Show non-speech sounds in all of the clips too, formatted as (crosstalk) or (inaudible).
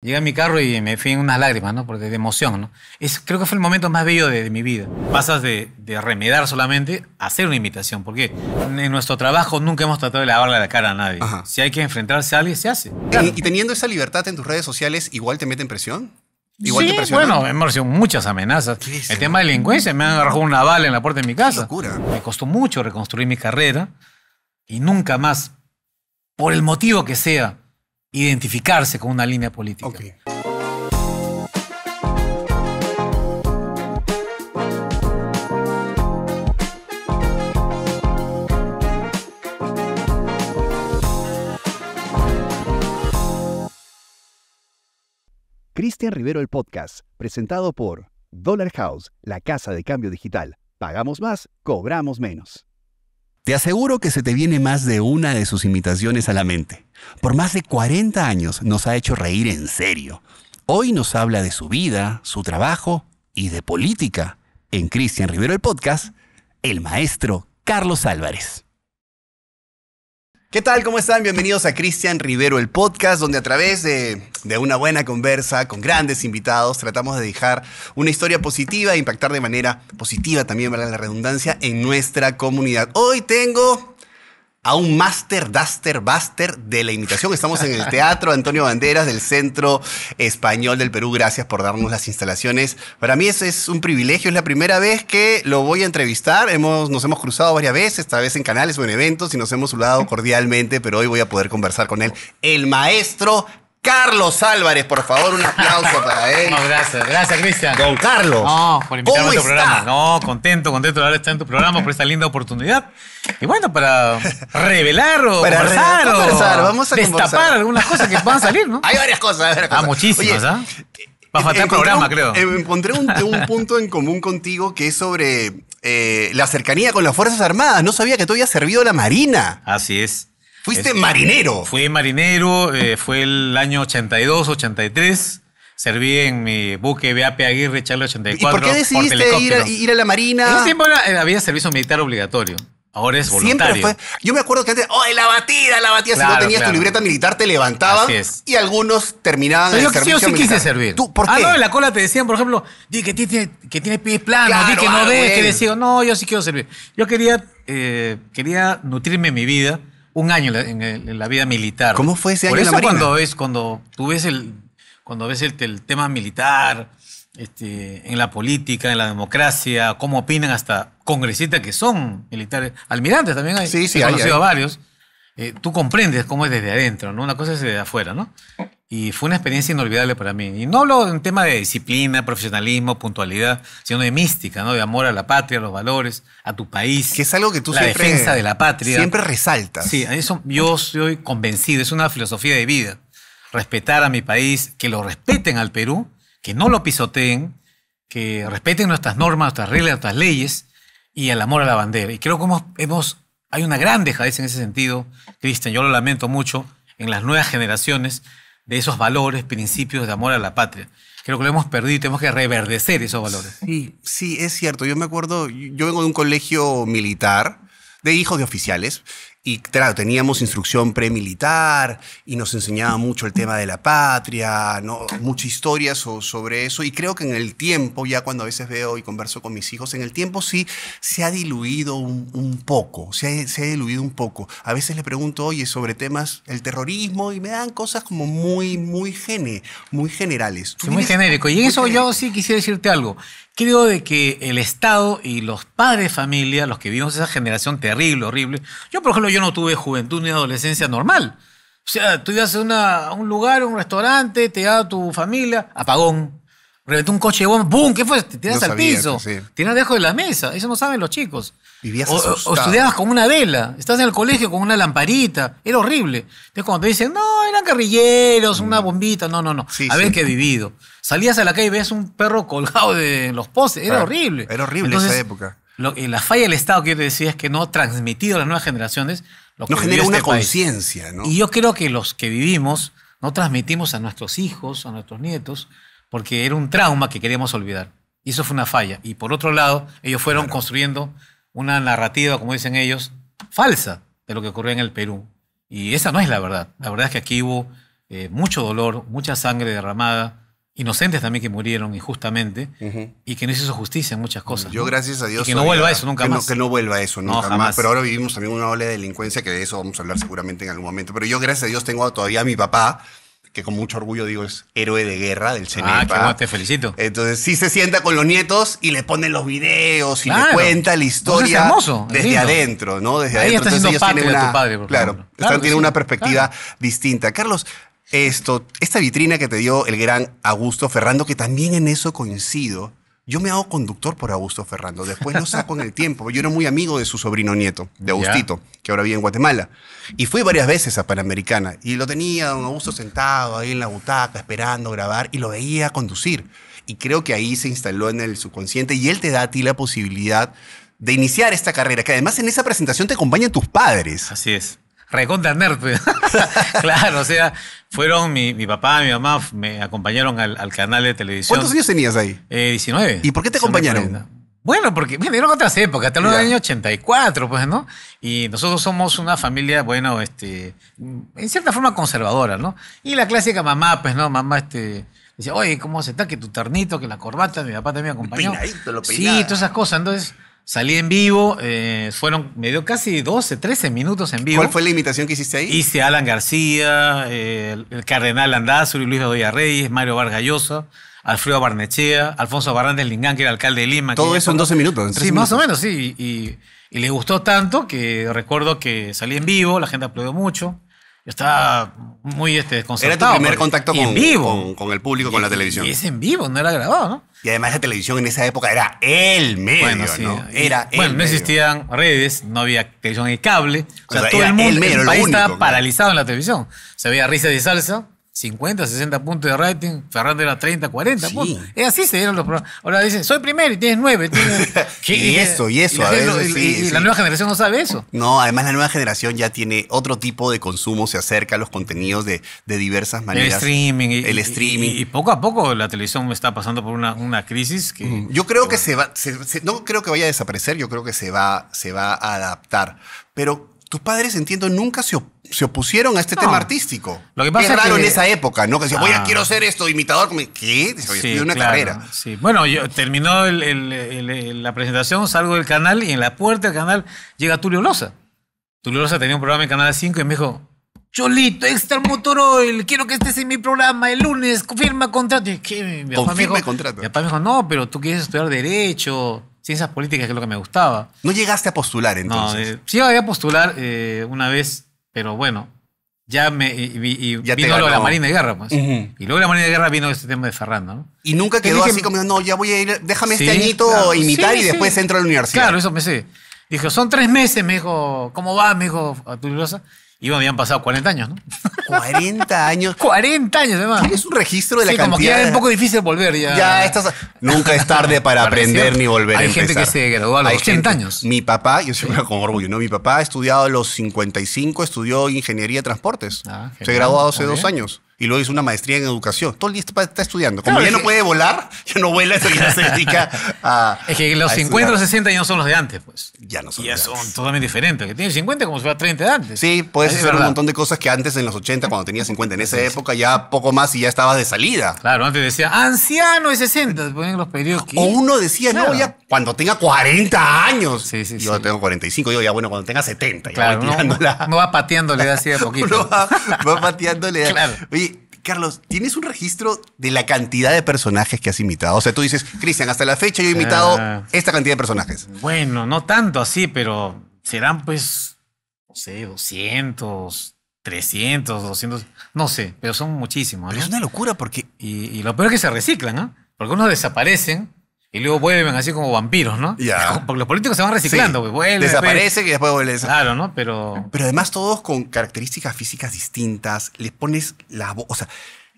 Llegué a mi carro y me fui en unas lágrimas, ¿no? Porque de emoción, ¿no? Es, creo que fue el momento más bello de, mi vida. Pasas de, remedar solamente a hacer una invitación porque en nuestro trabajo nunca hemos tratado de lavarle la cara a nadie. Si hay que enfrentarse a alguien, se hace. ¿Y, teniendo esa libertad en tus redes sociales, igual te meten presión? Igual sí, bueno, hemos recibido muchas amenazas. el tema de delincuencia, me han arrojado una bala en la puerta de mi casa. Me costó mucho reconstruir mi carrera y nunca más, por el motivo que sea, identificarse con una línea política. Cristian Rivero el podcast, presentado por Dollar House, la casa de cambio digital. Pagamos más, cobramos menos. Te aseguro que se te viene más de una de sus imitaciones a la mente. Por más de 40 años nos ha hecho reír en serio. Hoy nos habla de su vida, su trabajo y de política. En Cristian Rivero el Podcast, el maestro Carlos Álvarez. ¿Qué tal? ¿Cómo están? Bienvenidos a Cristian Rivero, el podcast, donde a través de, una buena conversa con grandes invitados tratamos de dejar una historia positiva e impactar de manera positiva, también para la redundancia, en nuestra comunidad. Hoy tengo a un master, duster, buster de la imitación. Estamos en el Teatro Antonio Banderas del Centro Español del Perú. Gracias por darnos las instalaciones. Para mí es, es un privilegio, es la primera vez que lo voy a entrevistar. Hemos, nos hemos cruzado varias veces, esta vez en canales o en eventos, y nos hemos saludado (laughs) cordialmente, pero hoy voy a poder conversar con él. El maestro Carlos Álvarez, por favor, un aplauso (laughs) para él. No, gracias, gracias, Cristian. Don Carlos. No, por invitarme a tu está? programa. No, contento, contento de haber estado en tu programa por esta linda oportunidad. Y bueno, para revelar o para conversar, vamos a destapar algunas cosas que van a salir, ¿no? (laughs) Hay varias cosas, hay varias cosas. Ah, muchísimas, ¿ah? Va a faltar programa, un, creo. Eh, encontré un, un, (laughs) punto en común contigo que es sobre eh, la cercanía con las Fuerzas Armadas. No sabía que tú habías servido a la Marina. Así es. Fuiste este, marinero. Fui marinero, eh, fue el año 82, 83. Serví en mi buque BAP Aguirre Charlie 84. ¿Y por qué decidiste ir, a, la Marina? En ese tiempo había servicio militar obligatorio. Ahora es voluntario. Siempre fue. Yo me acuerdo que antes, ¡oh, la batida, la batida! si no tenías tu libreta militar, te levantaban. Y algunos terminaban Pero el yo, servicio yo sí militar. quise servir. ¿Tú, ¿Por qué? Ah, no, en la cola te decían, por ejemplo, di que tienes que pies planos, di que no ah, que decían, no, yo sí quiero servir. Yo quería, eh, quería nutrirme mi vida un año en, la vida militar. ¿Cómo fue ese año Por eso cuando ves, cuando tú ves el, cuando ves el, tema militar, este, en la política, en la democracia, cómo opinan hasta congresistas que son militares, almirantes también hay, sí, sí, he conocido a varios. Eh, tú comprendes cómo es desde adentro, ¿no? Una cosa es desde afuera, ¿no? Y fue una experiencia inolvidable para mí. Y no hablo de un tema de disciplina, profesionalismo, puntualidad, sino de mística, ¿no? De amor a la patria, a los valores, a tu país. Que es algo que tú la defensa de la patria. Siempre resaltas. Sí, eso yo soy convencido. Es una filosofía de vida. Respetar a mi país, que lo respeten al Perú, que no lo pisoteen, que respeten nuestras normas, nuestras reglas, nuestras leyes y el amor a la bandera. Y creo que hemos, hay una gran dejadez en ese sentido, Cristian. Yo lo lamento mucho en las nuevas generaciones de esos valores, principios de amor a la patria. Creo que lo hemos perdido y tenemos que reverdecer esos valores. Sí, sí, es cierto. Yo me acuerdo, yo vengo de un colegio militar de hijos de oficiales y claro, teníamos instrucción premilitar y nos enseñaba mucho el tema de la patria, ¿no? mucha historia sobre eso. Y creo que en el tiempo, ya cuando a veces veo y converso con mis hijos, en el tiempo sí se ha diluido un, poco, se ha, diluido un poco. A veces le pregunto, oye, sobre temas, el terrorismo, y me dan cosas como muy, muy, muy generales. muy genérico. Y en eso yo sí quisiera decirte algo creo de que el Estado y los padres de familia, los que vivimos esa generación terrible, horrible, yo por ejemplo, yo no tuve juventud ni adolescencia normal. O sea, tú ibas a, un lugar, a un restaurante, te da tu familia, apagón, reventó un coche de bomba, ¡boom! ¿Qué fue? Te tiras al piso, Te tiras debajo de la mesa. Eso no saben los chicos. Vivías o, estudiabas con una vela, estás en el colegio con una lamparita, era horrible. Entonces cuando te dicen, no, eran guerrilleros, una mm. bombita, no, no, no, a ver qué he vivido. Salías a la calle y ves un perro colgado de los postes, era ah, horrible. Era horrible esa época. y la falla del Estado quiero decir, es que no ha transmitido a las nuevas generaciones lo no genera una este conciencia, ¿no? Y yo creo que los que vivimos no transmitimos a nuestros hijos, a nuestros nietos, porque era un trauma que queríamos olvidar. Y eso fue una falla. Y por otro lado, ellos fueron construyendo una narrativa, como dicen ellos, falsa de lo que ocurrió en el Perú. Y esa no es la verdad. La verdad es que aquí hubo eh, mucho dolor, mucha sangre derramada, inocentes también que murieron injustamente y que no hizo justicia en muchas cosas. Yo, gracias a Dios. que no vuelva a eso nunca más. que no vuelva a eso nunca no, más. Pero ahora vivimos también una ola de delincuencia que de eso vamos a hablar seguramente en algún momento. Pero yo, gracias a Dios, tengo todavía a mi papá que con mucho orgullo digo es héroe de guerra del ah, CENEPA. Ah, qué más te felicito. Entonces sí se sienta con los nietos y le ponen los videos y le cuenta la historia desde adentro, ¿no? Desde adentro. Está de tu padre, por claro, claro, tiene una perspectiva distinta. Carlos, esto, esta vitrina que te dio el gran Augusto Ferrando, que también en eso coincido, yo me hago conductor por Augusto Ferrando. Después lo saco en el tiempo. Yo era muy amigo de su sobrino nieto, de Augustito, que ahora vive en Guatemala. Y fui varias veces a Panamericana. Y lo tenía don Augusto sentado ahí en la butaca, esperando grabar, y lo veía conducir. Y creo que ahí se instaló en el subconsciente. Y él te da a ti la posibilidad de iniciar esta carrera, que además en esa presentación te acompañan tus padres. Así es recontra nerd. Pues. (laughs) claro, o sea, fueron mi, papá, mi mamá, me acompañaron al, canal de televisión. ¿Cuántos años tenías ahí? Eh, 19. ¿Y por qué te acompañaron? Bueno, porque bueno, eran otras épocas, hasta los años 84, pues, ¿no? Y nosotros somos una familia, bueno, este, en cierta forma conservadora, ¿no? Y la clásica mamá, pues, ¿no? Mamá, este, dice, oye, ¿cómo se está que tu ternito, que la corbata, mi papá también acompañó? Sí, todas esas cosas. Entonces, Salí en vivo, eh, fueron, me dio casi 12, 13 minutos en vivo. ¿Cuál fue la imitación que hiciste ahí? Hice Alan García, eh, el Cardenal y Luis Bedoya Reyes, Mario Vargallosa, Alfredo Barnechea, Alfonso Barrandes Lingán, que era alcalde de Lima. Todo eso en 12 minutos. sí, más o menos, sí. Y, le gustó tanto que recuerdo que salí en vivo, la gente aplaudió mucho estaba muy este, desconcertado. Era contacto con, vivo. Con, el público, con la televisión. Y es en vivo, no era grabado, ¿no? Y además la televisión en esa época era el medio, ¿no? Era Bueno, no existían redes, no había televisión en cable. O sea, todo el mundo, estaba paralizado en la televisión. Se había risa de salsa, 50, 60 puntos de rating, Ferrando era 30, 40 puntos. Es así se dieron los programas. Ahora dicen, soy primero y tienes 9. (laughs) y, eso, y eso. Y, la, nueva generación no sabe eso. No, además la nueva generación ya tiene otro tipo de consumo, se acerca a los contenidos de, diversas maneras. El streaming. El streaming. Y, poco a poco la televisión está pasando por una, una crisis que... Yo creo que, se va, no creo que vaya a desaparecer, yo creo que se va, se va a adaptar. Pero tus padres, entiendo, nunca se, se opusieron a este tema artístico. Lo que pasa es, que... raro en esa época, ¿no? Que decía, voy a ah. quiero ser esto, imitador. ¿Qué? una carrera. Sí. Bueno, yo, terminó la presentación, salgo del canal y en la puerta del canal llega Tulio Losa. Tulio Losa tenía un programa en Canal 5 y me dijo, Cholito, Extra Motor Oil, quiero que estés en mi programa el lunes, firma contrato. ¿Qué? Mi mi papá me dijo, no, pero tú quieres estudiar Derecho, ciencias políticas, que es lo que me gustaba. ¿No llegaste a postular entonces? Eh, sí llegué a postular eh, una vez, pero bueno, ya me y, ya vino lo de la Marina de Guerra, pues. Y luego la Marina de Guerra vino este tema de Ferrando, ¿no? Y nunca quedó dije, así como, no, ya voy a ir, déjame este añito imitar y después entro a la universidad. Claro, eso me sé. Dijo, son tres meses, me dijo, ¿cómo va? Me dijo Tulilosa. Y habían pasado 40 años, ¿no? 40 años. 40 (laughs) años, además. Es un registro de la cantidad. Sí, como que era un poco difícil volver ya. estás... Nunca es tarde (laughs) para aprender ni volver a empezar. Hay gente que se graduó a los 80 años. Mi papá, yo siempre con orgullo, ¿no? Mi papá ha estudiado a los 55, estudió ingeniería de transportes. Ah, se graduó hace dos años y luego hizo una maestría en educación. Todo el día está, estudiando. Como ya no puede volar, ya no vuela, eso ya se dedica a. Es que los 50 o 60 ya no son los de antes, pues. Ya no son. Ya son totalmente diferentes. Que tiene 50 como si fuera 30 de antes. Sí, puedes hacer un montón de cosas que antes en los 80, cuando tenía 50, en esa época ya poco más y ya estaba de salida. Claro, antes decía anciano de 60, ponían los periódicos. O uno decía, no, ya cuando tenga 40 años. Sí, sí, yo tengo 45, yo ya, bueno, cuando tenga 70. Claro, ya va no, no, va pateándole así de (laughs) poquito. va, pateándole Claro. Oye, Carlos, ¿tienes un registro de la cantidad de personajes que has imitado? O sea, tú dices, Cristian, hasta la fecha yo he imitado ah. esta cantidad de personajes. Bueno, no tanto así, pero serán pues, no sé, 200, 300, 200, no sé, pero son muchísimos. es una locura porque... Y, lo peor es que se reciclan, ¿no? Algunos Porque desaparecen y luego vuelven así como vampiros, ¿no? Porque (laughs) los políticos se van reciclando, sí. Pues, Desaparecen pues. y después vuelven. Claro, ¿no? Pero. Pero además, todos con características físicas distintas. Les pones la voz. O sea,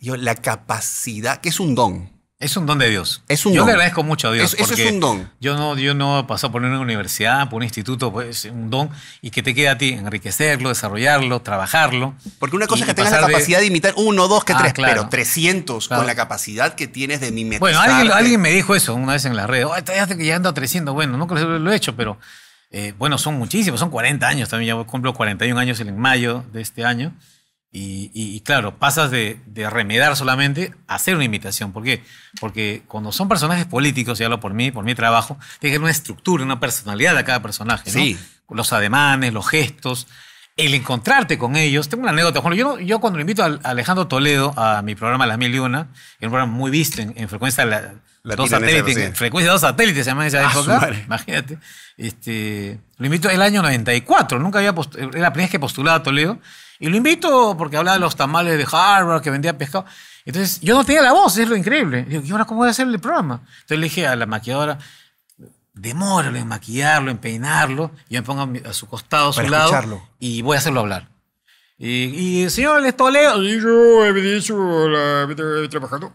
yo, la capacidad, que es un don es un don de Dios. Es yo le agradezco mucho a Dios. Eso porque es un don. Yo no, yo no por una universidad, por un instituto, pues un don y que te quede a ti enriquecerlo, desarrollarlo, trabajarlo. Porque una cosa es que tengas la capacidad de... imitar uno, dos, que ah, tres, claro. pero 300 con la capacidad que tienes de mimetizar. Bueno, alguien, alguien, me dijo eso una vez en las redes. Oh, estás llegando a 300. Bueno, nunca lo he hecho, pero eh, bueno, son muchísimos, son 40 años también. Ya cumplo 41 años en mayo de este año. Y, claro, pasas de, de, remedar solamente a hacer una invitación. ¿Por qué? Porque cuando son personajes políticos, y hablo por mí, por mi trabajo, tiene que haber una estructura, una personalidad de cada personaje. ¿no? Sí. Los ademanes, los gestos, el encontrarte con ellos. Tengo una anécdota. Bueno, yo, cuando invito a Alejandro Toledo a mi programa Las Mil y es un programa muy visto en, en frecuencia la dos satélites, frecuencia dos satélites se llama esa ah, época. Imagínate. Este, lo invito el año 94, nunca había postulado, era la primera vez que postulaba a Toledo. Y lo invito porque hablaba de los tamales de Harvard, que vendía pescado. Entonces, yo no tenía la voz, es lo increíble. Digo, ¿y ahora cómo voy a hacer el programa? Entonces le dije a la maquilladora, demóralo en maquillarlo, en peinarlo. Y me pongo a su costado, a su lado. Y voy a hacerlo hablar. Y, el señor Toledo, y yo he dicho, la, trabajando.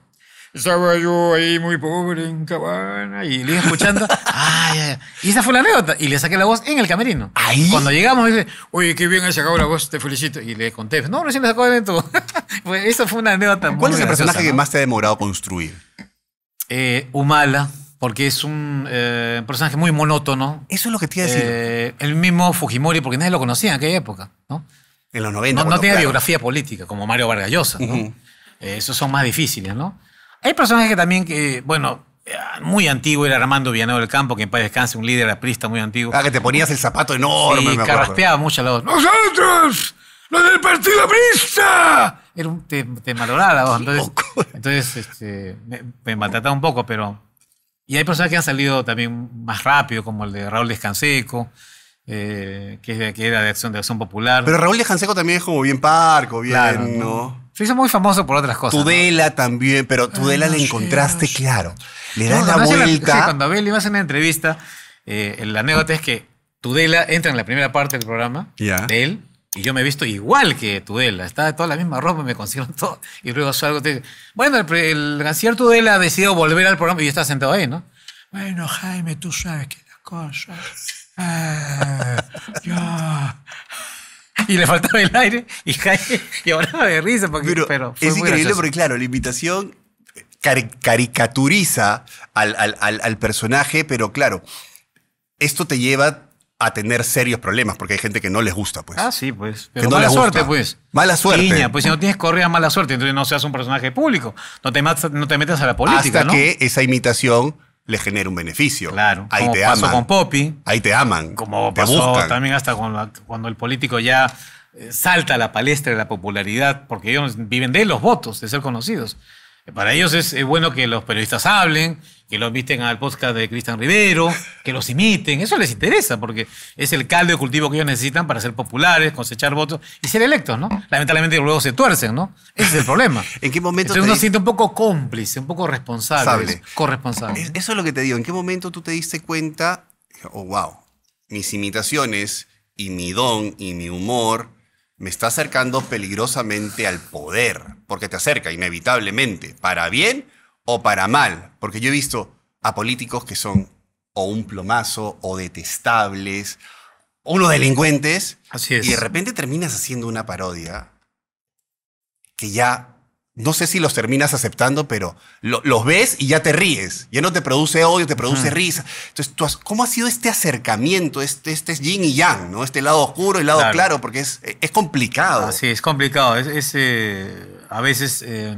Estaba yo ahí muy pobre en cabana y le iba escuchando. (laughs) Ay, y esa fue la anécdota. Y le saqué la voz en el camerino. Ahí. Cuando llegamos, dice, oye, qué bien has sacado la voz, te felicito. Y le conté, no, recién me sacó de evento. (laughs) esa fue una anécdota. ¿Cuál es el personaje que más te ha demorado construir? Eh, Humala porque es un eh, personaje muy monótono. Eso es lo que te iba a decir. Eh, el mismo Fujimori, porque nadie lo conocía en aquella época, ¿no? En los 90. No, tenía biografía política, como Mario Vargallosa, ¿no? esos son más difíciles, ¿no? Hay personajes que también, que, bueno, muy antiguo era Armando Villanueva del Campo, que en paz descanse, un líder aprista muy antiguo. Ah, que te ponías el zapato enorme. Sí, carraspeaba mucho la voz. ¡Nosotros! ¡Los del Partido Aprista! Era un, te, te maloraba la voz. Entonces, entonces este, me, me maltrataba un poco, pero... Y hay personas que han salido también más rápido, como el de Raúl Descanseco, eh, que, que, era de acción, de acción popular. Pero Raúl Descanseco también es como bien parco, bien... ¿no? Se hizo muy famoso por otras cosas. Tudela también, pero ah, Tudela le encontraste, claro. Le das la vuelta. sí, cuando a Abel ibas en una entrevista, eh, la anécdota es que Tudela entra en la primera parte del programa de él y yo me he visto igual que Tudela. Estaba toda la misma ropa, me consiguieron (laughs) todo. Y luego salgo bueno, el, el canciller Tudela ha decidido volver al programa y yo estaba sentado ahí, ¿no? Bueno, Jaime, tú sabes que las cosas... (laughs) Ah, yo... (laughs) y le faltaba el aire y y volaba de risa. es increíble porque, claro, la invitación caricaturiza al, personaje, pero claro, esto te lleva a tener serios problemas, porque hay gente que no les gusta, pues. Ah, sí, pues. Pero mala suerte, pues. Mala suerte. pues si no tienes correa, mala suerte, entonces no seas un personaje público. No te, no te metas a la política, Hasta que esa imitación le genera un beneficio. Claro. Ahí como te pasó con Poppy. Ahí te aman. Como te pasó también hasta cuando, el político ya eh, salta a la palestra de la popularidad, porque ellos viven de los votos, de ser conocidos. Para ellos es bueno que los periodistas hablen, que los visten al podcast de Cristian Rivero, que los imiten. Eso les interesa porque es el caldo de cultivo que ellos necesitan para ser populares, cosechar votos y ser electos, ¿no? Lamentablemente luego se tuercen, ¿no? Ese es el problema. (laughs) ¿En qué momento uno se siente un poco cómplice, un poco responsable, corresponsable. Eh, eso es lo que te digo. ¿En qué momento tú te diste cuenta, oh, wow, mis imitaciones y mi don y mi humor me está acercando peligrosamente al poder, porque te acerca inevitablemente, para bien o para mal, porque yo he visto a políticos que son o un plomazo o detestables o unos delincuentes. Así es. Y de repente terminas haciendo una parodia que ya no sé si los terminas aceptando, pero los ves y ya te ríes. Ya no te produce odio, te produce risa. Entonces, ¿tú ¿cómo ha sido este acercamiento, este, este yin y yang, ¿no? este lado oscuro y lado claro. porque es, es complicado? sí, es complicado. Es, eh, a veces eh,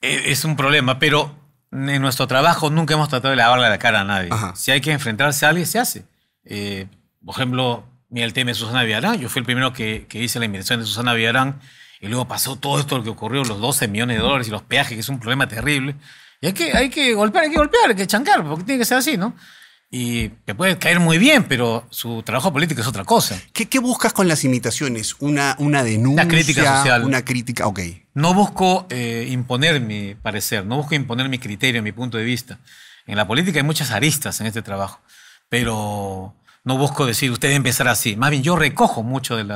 e, es un problema, pero en nuestro trabajo nunca hemos tratado de lavarle la cara a nadie. Si hay que enfrentarse a alguien, se hace. Eh, por ejemplo, mira el tema de Susana Villarán. Yo fui el primero que, hice la invitación de Susana Villarán y luego pasó todo esto lo que ocurrió, los 12 millones de dólares y los peajes, que es un problema terrible. Y hay que, hay que golpear, hay que golpear, hay que chancar, porque tiene que ser así, ¿no? y te puede caer muy bien, pero su trabajo político es otra cosa. ¿Qué, qué buscas con las imitaciones? ¿Una, una denuncia? Una crítica social. Una crítica, ok. No busco eh, imponer mi parecer, no busco imponer mi criterio, mi punto de vista. En la política hay muchas aristas en este trabajo, pero no busco decir, usted debe empezar así. Más bien, yo recojo mucho del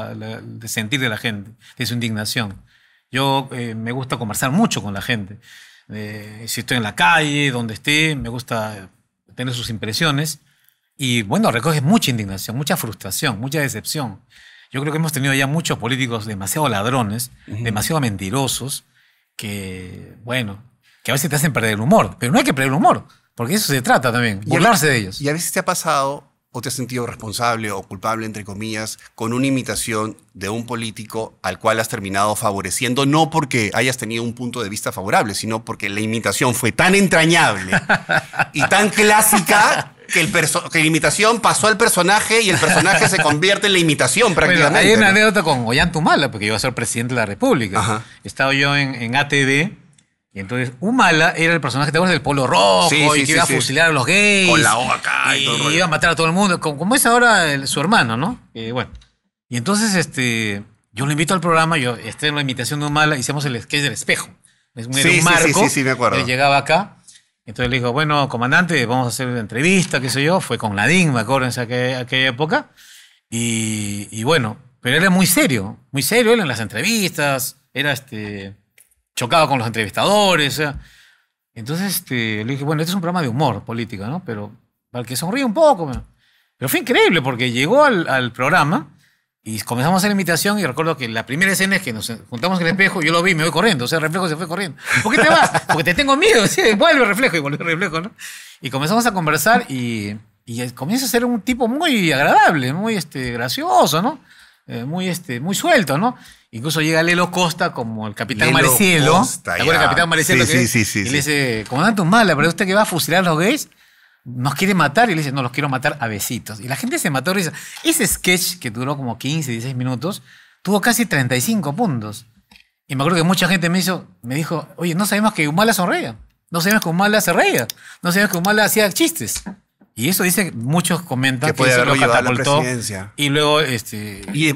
de sentir de la gente, de su indignación. Yo eh, me gusta conversar mucho con la gente. Eh, si estoy en la calle, donde esté, me gusta tener sus impresiones. Y bueno, recoge mucha indignación, mucha frustración, mucha decepción. Yo creo que hemos tenido ya muchos políticos demasiado ladrones, demasiado mentirosos, que, bueno, que a veces te hacen perder el humor, pero no hay que perder el humor, porque eso se trata también, burlarse de ellos. Y a veces te ha pasado o te has sentido responsable o culpable, entre comillas, con una imitación de un político al cual has terminado favoreciendo, no porque hayas tenido un punto de vista favorable, sino porque la imitación fue tan entrañable y tan clásica que, la imitación pasó al personaje y el personaje se convierte en la imitación prácticamente. hay una anécdota con Ollantumala, porque iba a ser presidente de la República. He estado yo en, en ATV y entonces Humala era el personaje, ¿te acuerdas? Del polo rojo y que iba a fusilar a los gays. Con la oca y, y todo iba a matar a todo el mundo, como, como es ahora su hermano, ¿no? Eh, bueno. Y entonces este, yo lo invito al programa, yo este, en la invitación de Humala, hicimos el sketch del espejo. Es muy un marco. Sí, sí, me acuerdo. Él llegaba acá. Entonces le dijo, bueno, comandante, vamos a hacer una entrevista, qué sé yo. Fue con Ladín, me acuerdo, en aquella, aquella época. Y, y bueno, pero era muy serio, muy serio él en las entrevistas. Era este chocaba con los entrevistadores. Entonces este, le dije, bueno, este es un programa de humor Político, ¿no? Pero para que sonríe un poco. Pero fue increíble porque llegó al, programa y comenzamos a hacer imitación y recuerdo que la primera escena es que nos juntamos en el espejo, yo lo vi y me voy corriendo, o sea, el reflejo se fue corriendo. ¿Por qué te vas? Porque te tengo miedo, (laughs) ¿sí? vuelve el reflejo y vuelve el reflejo, ¿no? Y comenzamos a conversar y, comienza a ser un tipo muy agradable, muy este, gracioso, ¿no? Eh, muy, este, muy suelto, ¿no? Incluso llega Lelo Costa como el capitán Lelo Maricielo. el capitán sí, sí, y le dice, comandante Humala, pero usted que va a fusilar a los gays, nos quiere matar. Y le dice, no, los quiero matar a besitos. Y la gente se mató. Y ese sketch que duró como 15, 16 minutos, tuvo casi 35 puntos. Y me acuerdo que mucha gente me, hizo, me dijo, oye, no sabemos que Humala sonreía. No sabemos que Humala se reía. No sabemos que Humala hacía chistes. Y eso dice, muchos comentan que, puede lo catapultó. A la y luego, este. Y,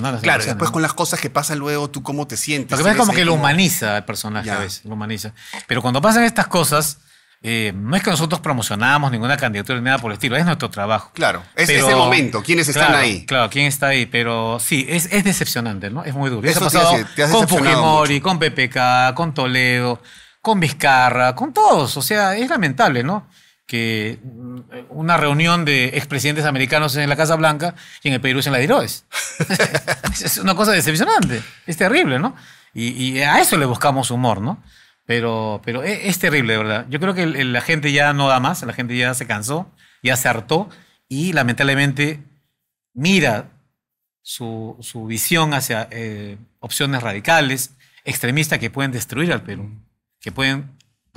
¿no? claro, después con las cosas que pasan luego, tú cómo te sientes. Porque es como que lo humaniza el personaje a veces, lo humaniza. Pero cuando pasan estas cosas, eh, no es que nosotros promocionamos ninguna candidatura ni nada por el estilo, es nuestro trabajo. Claro, es, ese momento, quiénes están ahí. Claro, quién está ahí, pero sí, es, es decepcionante, ¿no? Es muy duro. Eso, ha pasado con Fujimori, con PPK, con Toledo, con Vizcarra, con todos. O sea, es lamentable, ¿no? que mm, una reunión de expresidentes americanos en la Casa Blanca y en el Perú es en la Diroes. (laughs) es una cosa decepcionante, es terrible, ¿no? Y, a eso le buscamos humor, ¿no? Pero, pero e, es, terrible, verdad. Yo creo que la gente ya no da más, la gente ya se cansó, ya se hartó y lamentablemente mira su, su visión hacia eh, opciones radicales, extremistas que pueden destruir al Perú, que pueden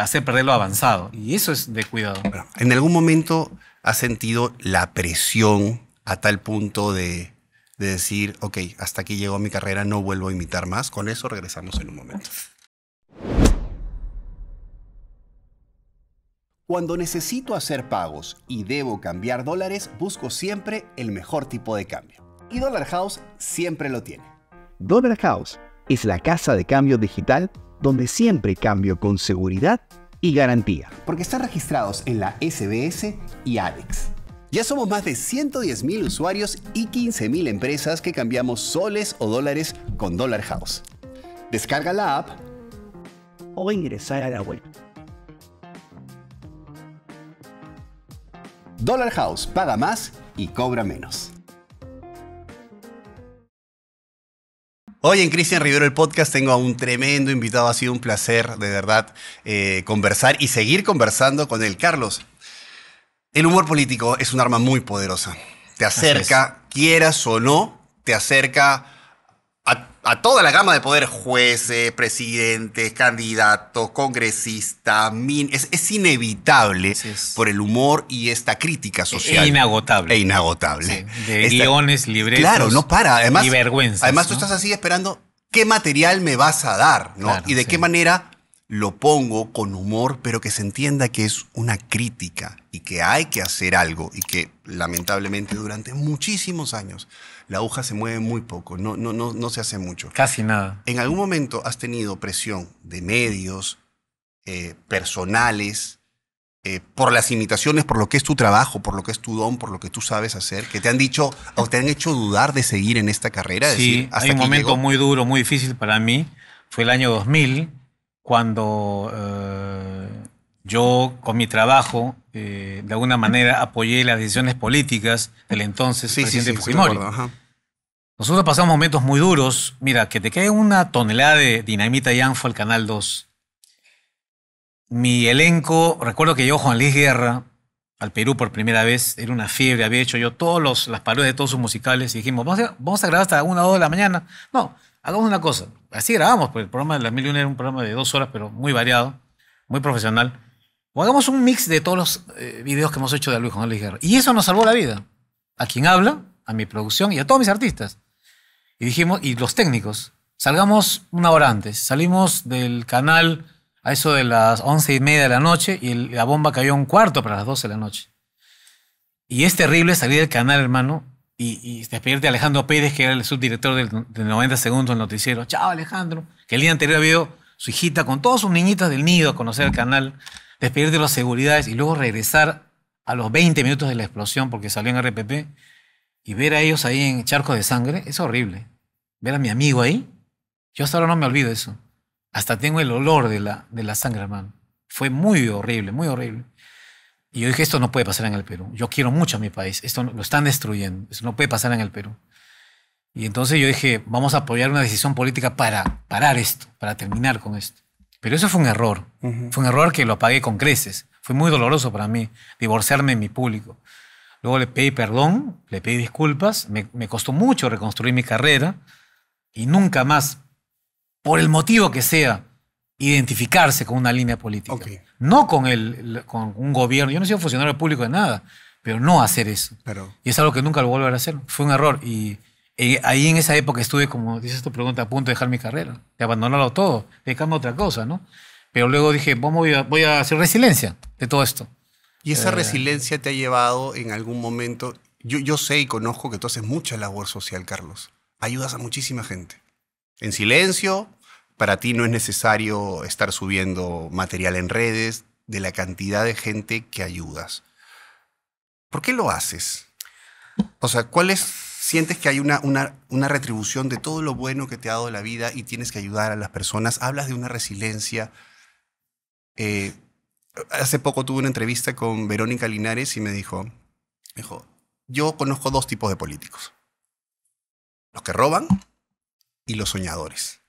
ser perder lo avanzado. Y eso es de cuidado. ¿En algún momento has sentido la presión a tal punto de, decir, ok, hasta aquí llegó mi carrera, no vuelvo a imitar más? Con eso regresamos en un momento. Cuando necesito hacer pagos y debo cambiar dólares, busco siempre el mejor tipo de cambio. Y Dollar House siempre lo tiene. Dollar House es la casa de cambio digital donde siempre cambio con seguridad y garantía. Porque están registrados en la SBS y Alex. Ya somos más de 110.000 usuarios y 15.000 empresas que cambiamos soles o dólares con Dollar House. Descarga la app o ingresa a la web. Dollar House paga más y cobra menos. Hoy en Cristian Rivero el podcast tengo a un tremendo invitado. Ha sido un placer, de verdad, eh, conversar y seguir conversando con él. Carlos, el humor político es un arma muy poderosa. Te acerca, quieras o no, te acerca a toda la gama de poder, jueces, presidentes, candidatos, congresistas, min es, inevitable por el humor y esta crítica e social. E inagotable. E inagotable. de guiones, Claro, no para. Además, y Además, tú estás así esperando qué material me vas a dar, ¿no? y de qué manera lo pongo con humor, pero que se entienda que es una crítica y que hay que hacer algo y que lamentablemente durante muchísimos años la aguja se mueve muy poco, no, no, no, no se hace mucho. Casi nada. ¿En algún momento has tenido presión de medios, eh, personales, eh, por las imitaciones, por lo que es tu trabajo, por lo que es tu don, por lo que tú sabes hacer, que te han dicho o te han hecho dudar de seguir en esta carrera? Sí, hasta hay un momento muy duro, muy difícil para mí. Fue el año 2000, cuando... Eh, yo con mi trabajo, eh, de alguna manera, apoyé las decisiones políticas del entonces presidente Fujimori. Nosotros pasamos momentos muy duros. Mira, que te cae una tonelada de dinamita y anfo al Canal 2. Mi elenco, recuerdo que yo Juan Luis Guerra al Perú por primera vez, era una fiebre, había hecho yo todas las parodias de todos sus musicales y dijimos, vamos a, grabar hasta una o dos de la mañana. No, hagamos una cosa. Así grabamos, porque el programa de las mil y era un programa de dos horas, pero muy variado, muy profesional. O hagamos un mix de todos los eh, videos que hemos hecho de Luis Juan Luis Guerra. Y eso nos salvó la vida. A quien habla, a mi producción y a todos mis artistas. Y dijimos, y los técnicos, salgamos una hora antes. Salimos del canal a eso de las once y media de la noche y la bomba cayó a un cuarto para las doce de la noche. Y es terrible salir del canal, hermano, y, despedirte de Alejandro Pérez, que era el subdirector del, 90 segundos del noticiero. Chao, Alejandro. Que el día anterior había ido su hijita con todos sus niñitas del nido a conocer el canal. Despedir de las seguridades y luego regresar a los 20 minutos de la explosión porque salió en RPP y ver a ellos ahí en charcos de sangre es horrible. Ver a mi amigo ahí, yo hasta ahora no me olvido eso. Hasta tengo el olor de la, de la sangre, hermano. Fue muy horrible, muy horrible. Y yo dije, esto no puede pasar en el Perú. Yo quiero mucho a mi país. Esto lo están destruyendo. Esto no puede pasar en el Perú. Y entonces yo dije, vamos a apoyar una decisión política para parar esto, para terminar con esto. Pero eso fue un error. Fue un error que lo pagué con creces. Fue muy doloroso para mí divorciarme de mi público. Luego le pedí perdón, le pedí disculpas. Me, costó mucho reconstruir mi carrera y nunca más, por el motivo que sea, identificarse con una línea política. No con, el, con un gobierno. Yo no soy funcionario público de nada, pero no hacer eso. Y es algo que nunca lo volveré a hacer. Fue un error y ahí en esa época estuve, como dices tu pregunta, a punto de dejar mi carrera, de abandonarlo todo, dedicarme a otra cosa, ¿no? Pero luego dije, vamos, voy, a, hacer resiliencia de todo esto. ¿Y esa eh, resiliencia te ha llevado en algún momento? Yo, yo sé y conozco que tú haces mucha labor social, Carlos. Ayudas a muchísima gente. En silencio, para ti no es necesario estar subiendo material en redes, de la cantidad de gente que ayudas. ¿Por qué lo haces? O sea, ¿cuál es sientes que hay una, una, retribución de todo lo bueno que te ha dado la vida y tienes que ayudar a las personas. Hablas de una resiliencia. Eh, hace poco tuve una entrevista con Verónica Linares y me dijo, me dijo, yo conozco dos tipos de políticos. Los que roban y los soñadores.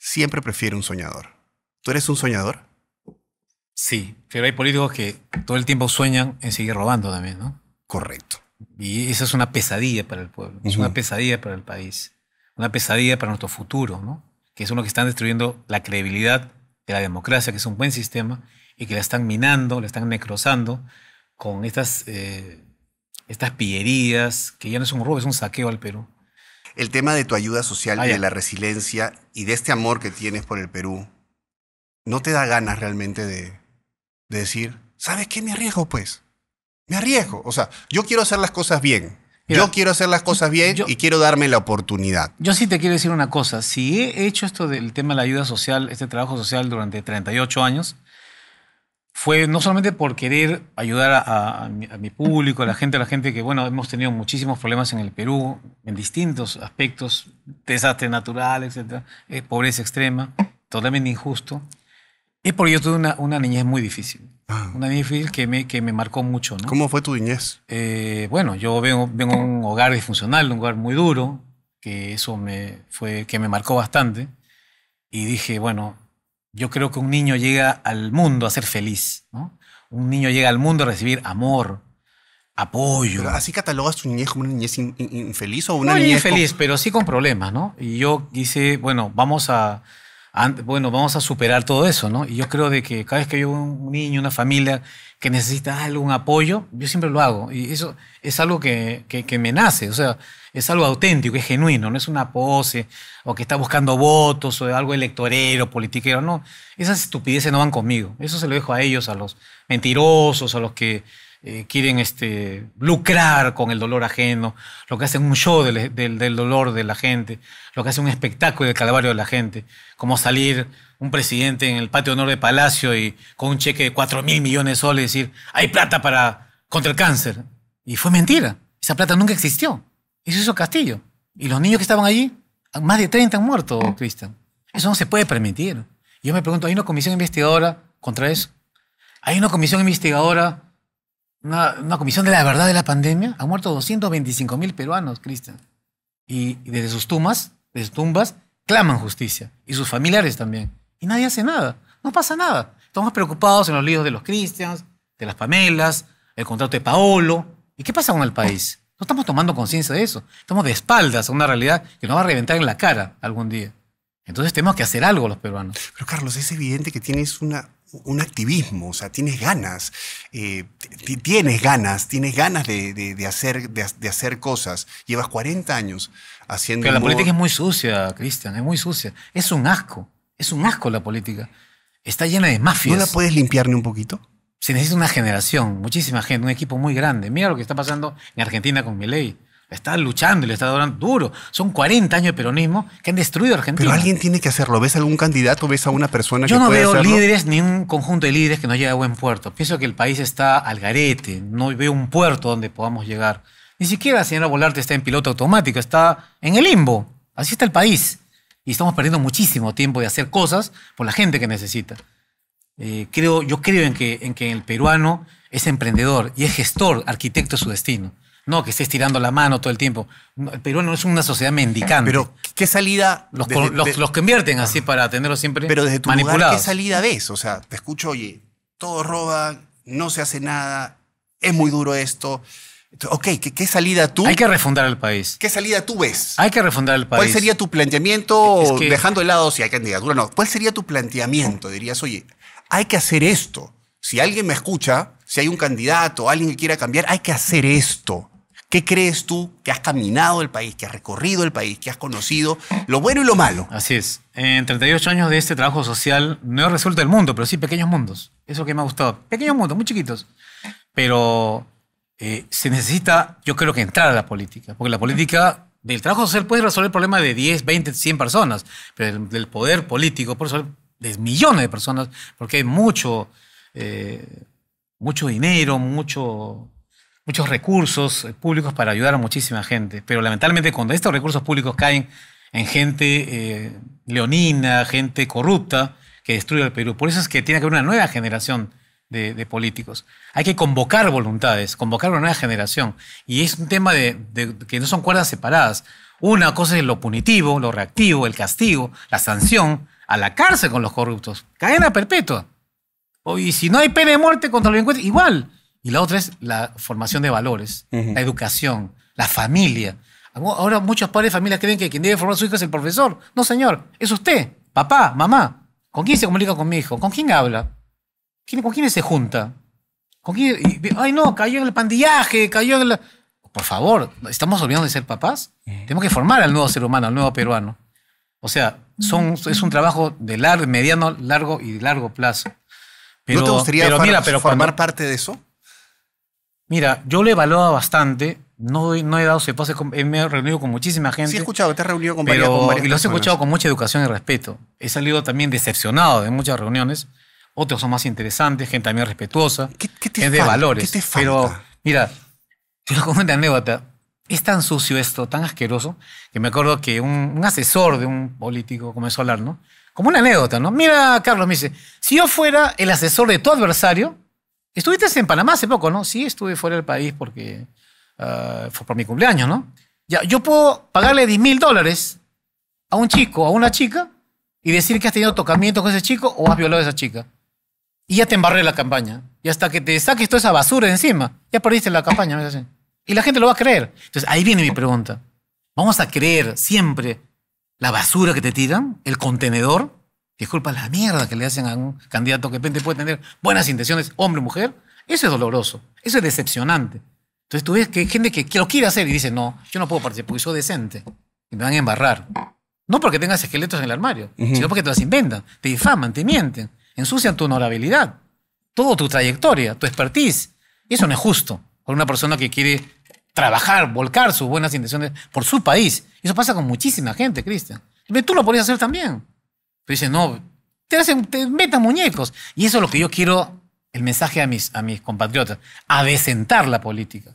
Siempre prefiero un soñador. ¿Tú eres un soñador? Sí, pero hay políticos que todo el tiempo sueñan en seguir robando también, ¿no? Correcto. Y esa es una pesadilla para el pueblo, es una pesadilla para el país, una pesadilla para nuestro futuro, ¿no? que es uno que están destruyendo la credibilidad de la democracia, que es un buen sistema, y que la están minando, la están necrosando con estas, eh, estas pillerías, que ya no es un robo, es un saqueo al Perú. El tema de tu ayuda social, ah, y de la resiliencia y de este amor que tienes por el Perú, ¿no te da ganas realmente de, de decir, ¿sabes qué me arriesgo pues? me arriesgo. O sea, yo quiero hacer las cosas bien. yo quiero hacer las cosas bien y quiero darme la oportunidad. Yo sí te quiero decir una cosa. Si he hecho esto del tema de la ayuda social, este trabajo social durante 38 años, fue no solamente por querer ayudar a, mi, público, a la gente, a la gente que, bueno, hemos tenido muchísimos problemas en el Perú, en distintos aspectos, desastre natural, etcétera, eh, pobreza extrema, totalmente injusto. Es porque yo tuve una, una niñez muy difícil. Ah. Una niñez que me, que me marcó mucho. ¿Cómo fue tu niñez? Eh, bueno, yo vengo, vengo de un hogar disfuncional, un hogar muy duro, que eso me, fue, que me marcó bastante. Y dije, bueno, yo creo que un niño llega al mundo a ser feliz. Un niño llega al mundo a recibir amor, apoyo. ¿Así catalogas tu niñez como una niñez infeliz o una no, niñez infeliz, pero sí con problemas, ¿no? Y yo dije, bueno, vamos a bueno, vamos a superar todo eso, ¿no? Y yo creo de que cada vez que hay un niño, una familia que necesita algún apoyo, yo siempre lo hago. Y eso es algo que, que me nace, o sea, es algo auténtico, es genuino, no es una pose o que está buscando votos o algo electorero, politiquero, no. Esas estupideces no van conmigo. Eso se lo dejo a ellos, a los mentirosos, a los que eh, quieren este, lucrar con el dolor ajeno, lo que hacen un show del, dolor de la gente, lo que hacen un espectáculo del calvario de la gente, como salir un presidente en el patio honor de Palacio y con un cheque de 4 mil millones de soles decir, hay plata para contra el cáncer. Y fue mentira, esa plata nunca existió. Eso hizo Castillo. Y los niños que estaban allí, más de 30 han muerto, Cristian. Eso no se puede permitir. Yo me pregunto, ¿hay una comisión investigadora contra eso? ¿Hay una comisión investigadora una, comisión de la verdad de la pandemia, han muerto 225 mil peruanos, Cristian. Y, desde sus tumbas, desde sus tumbas, claman justicia. Y sus familiares también. Y nadie hace nada. No pasa nada. Estamos preocupados en los líos de los cristianos de las Pamelas, el contrato de Paolo. ¿Y qué pasa con el país? No estamos tomando conciencia de eso. Estamos de espaldas a una realidad que nos va a reventar en la cara algún día. Entonces tenemos que hacer algo los peruanos. Pero Carlos, es evidente que tienes una un activismo, o sea, tienes ganas, eh, tienes ganas, tienes ganas de, hacer, de, hacer cosas. Llevas 40 años haciendo... Pero la política es muy sucia, Cristian, es muy sucia. Es un asco, es un asco la política. Está llena de mafias. ¿No la puedes limpiar ni un poquito? Se necesita una generación, muchísima gente, un equipo muy grande. Mira lo que está pasando en Argentina con mi ley. Está luchando y le está dando duro. Son 40 años de peronismo que han destruido Argentina. Pero alguien tiene que hacerlo. ¿Ves algún candidato? ¿Ves a una persona Yo no veo líderes ni un conjunto de líderes que no llegue a buen puerto. Pienso que el país está al garete. No veo un puerto donde podamos llegar. Ni siquiera la señora Volarte está en piloto automático. Está en el limbo. Así está el país. Y estamos perdiendo muchísimo tiempo de hacer cosas por la gente que necesita. Eh, creo, yo creo en que, en que el peruano es emprendedor y es gestor, arquitecto de su destino. No, que estés tirando la mano todo el tiempo. No, Perú no es una sociedad mendicante. Pero, ¿qué salida? Los, que los, así para tenerlos siempre Pero desde tu ¿qué salida ves? O sea, te escucho, oye, todo roba, no se hace nada, es muy duro esto. Ok, ¿qué, ¿qué, salida tú? Hay que refundar el país. ¿Qué salida tú ves? Hay que refundar el país. ¿Cuál sería tu planteamiento, dejando de lado si hay candidatura no? ¿Cuál sería tu planteamiento? Dirías, oye, hay que hacer esto. Si alguien me escucha, si hay un candidato, alguien que quiera cambiar, hay que hacer esto. ¿Qué crees tú que has caminado el país, que has recorrido el país, que has conocido lo bueno y lo malo? Así es. En 38 años de este trabajo social no he resuelto el mundo, pero sí pequeños mundos. Eso que me ha gustado. Pequeños mundos, muy chiquitos. Pero eh, se necesita, yo creo que entrar a la política, porque la política del trabajo social puede resolver el problema de 10, 20, 100 personas, pero del poder político puede resolver de millones de personas, porque hay mucho, eh, mucho dinero, mucho muchos recursos públicos para ayudar a muchísima gente, pero lamentablemente cuando estos recursos públicos caen en gente eh, leonina, gente corrupta, que destruye el Perú. Por eso es que tiene que haber una nueva generación de, políticos. Hay que convocar voluntades, convocar una nueva generación. Y es un tema de, que no son cuerdas separadas. Una cosa es lo punitivo, lo reactivo, el castigo, la sanción, a la cárcel con los corruptos, cadena perpetua. y si no hay pena de muerte contra los delincuentes, igual. Y la otra es la formación de valores, la educación, la familia. Ahora muchos padres de familia creen que quien debe formar a su hijo es el profesor. No, señor, es usted, papá, mamá. ¿Con quién se comunica con mi hijo? ¿Con quién habla? ¿Con quién se junta? ¿Con quién? Ay, no, cayó en el pandillaje, cayó en el... Por favor, ¿estamos olvidando de ser papás? Eh. Tenemos que formar al nuevo ser humano, al nuevo peruano. O sea, mm. es un trabajo de largo, mediano, largo y largo plazo. Pero, ¿No te gustaría formar parte de eso? Mira, yo le evaluado bastante. No, no he dado sepas. pase, me he reunido con muchísima gente. Sí, he escuchado, te has reunido con, pero, con Y lo he escuchado con mucha educación y respeto. He salido también decepcionado de muchas reuniones. Otros son más interesantes, gente también respetuosa. ¿Qué, qué te es de valores. ¿Qué te falta? Pero, mira, te lo comento anécdota. Es tan sucio esto, tan asqueroso, que me acuerdo que un, un asesor de un político comenzó a hablar, ¿no? Como una anécdota, ¿no? Mira, Carlos me dice, si yo fuera el asesor de tu adversario, Estuviste en Panamá hace poco, ¿no? Sí, estuve fuera del país porque ah, fue por mi cumpleaños, ¿no? Ya, yo puedo pagarle 10 mil dólares a un chico, a una chica, y decir que has tenido tocamiento con ese chico o has violado a esa chica. Y ya te embarré la campaña. Y hasta que te saques toda esa basura encima, ya perdiste la campaña. Y la gente lo va a creer. Entonces, ahí viene mi pregunta. ¿Vamos a creer siempre la basura que te tiran, el contenedor? Disculpa la mierda que le hacen a un candidato que de repente puede tener buenas intenciones, hombre o mujer, eso es doloroso, eso es decepcionante. Entonces tú ves que hay gente que, lo quiere hacer y dice, no, yo no puedo participar porque soy decente y me van a embarrar. No porque tengas esqueletos en el armario, sino porque te las inventan, te difaman, te mienten, ensucian tu honorabilidad, toda tu trayectoria, tu expertise. Y eso no es justo con una persona que quiere trabajar, volcar sus buenas intenciones por su país. Eso pasa con muchísima gente, Cristian. Tú lo podrías hacer también. Pero dicen, no, te hacen, te metan muñecos. Y eso es lo que yo quiero, el mensaje a mis, a mis compatriotas, avecentar la política.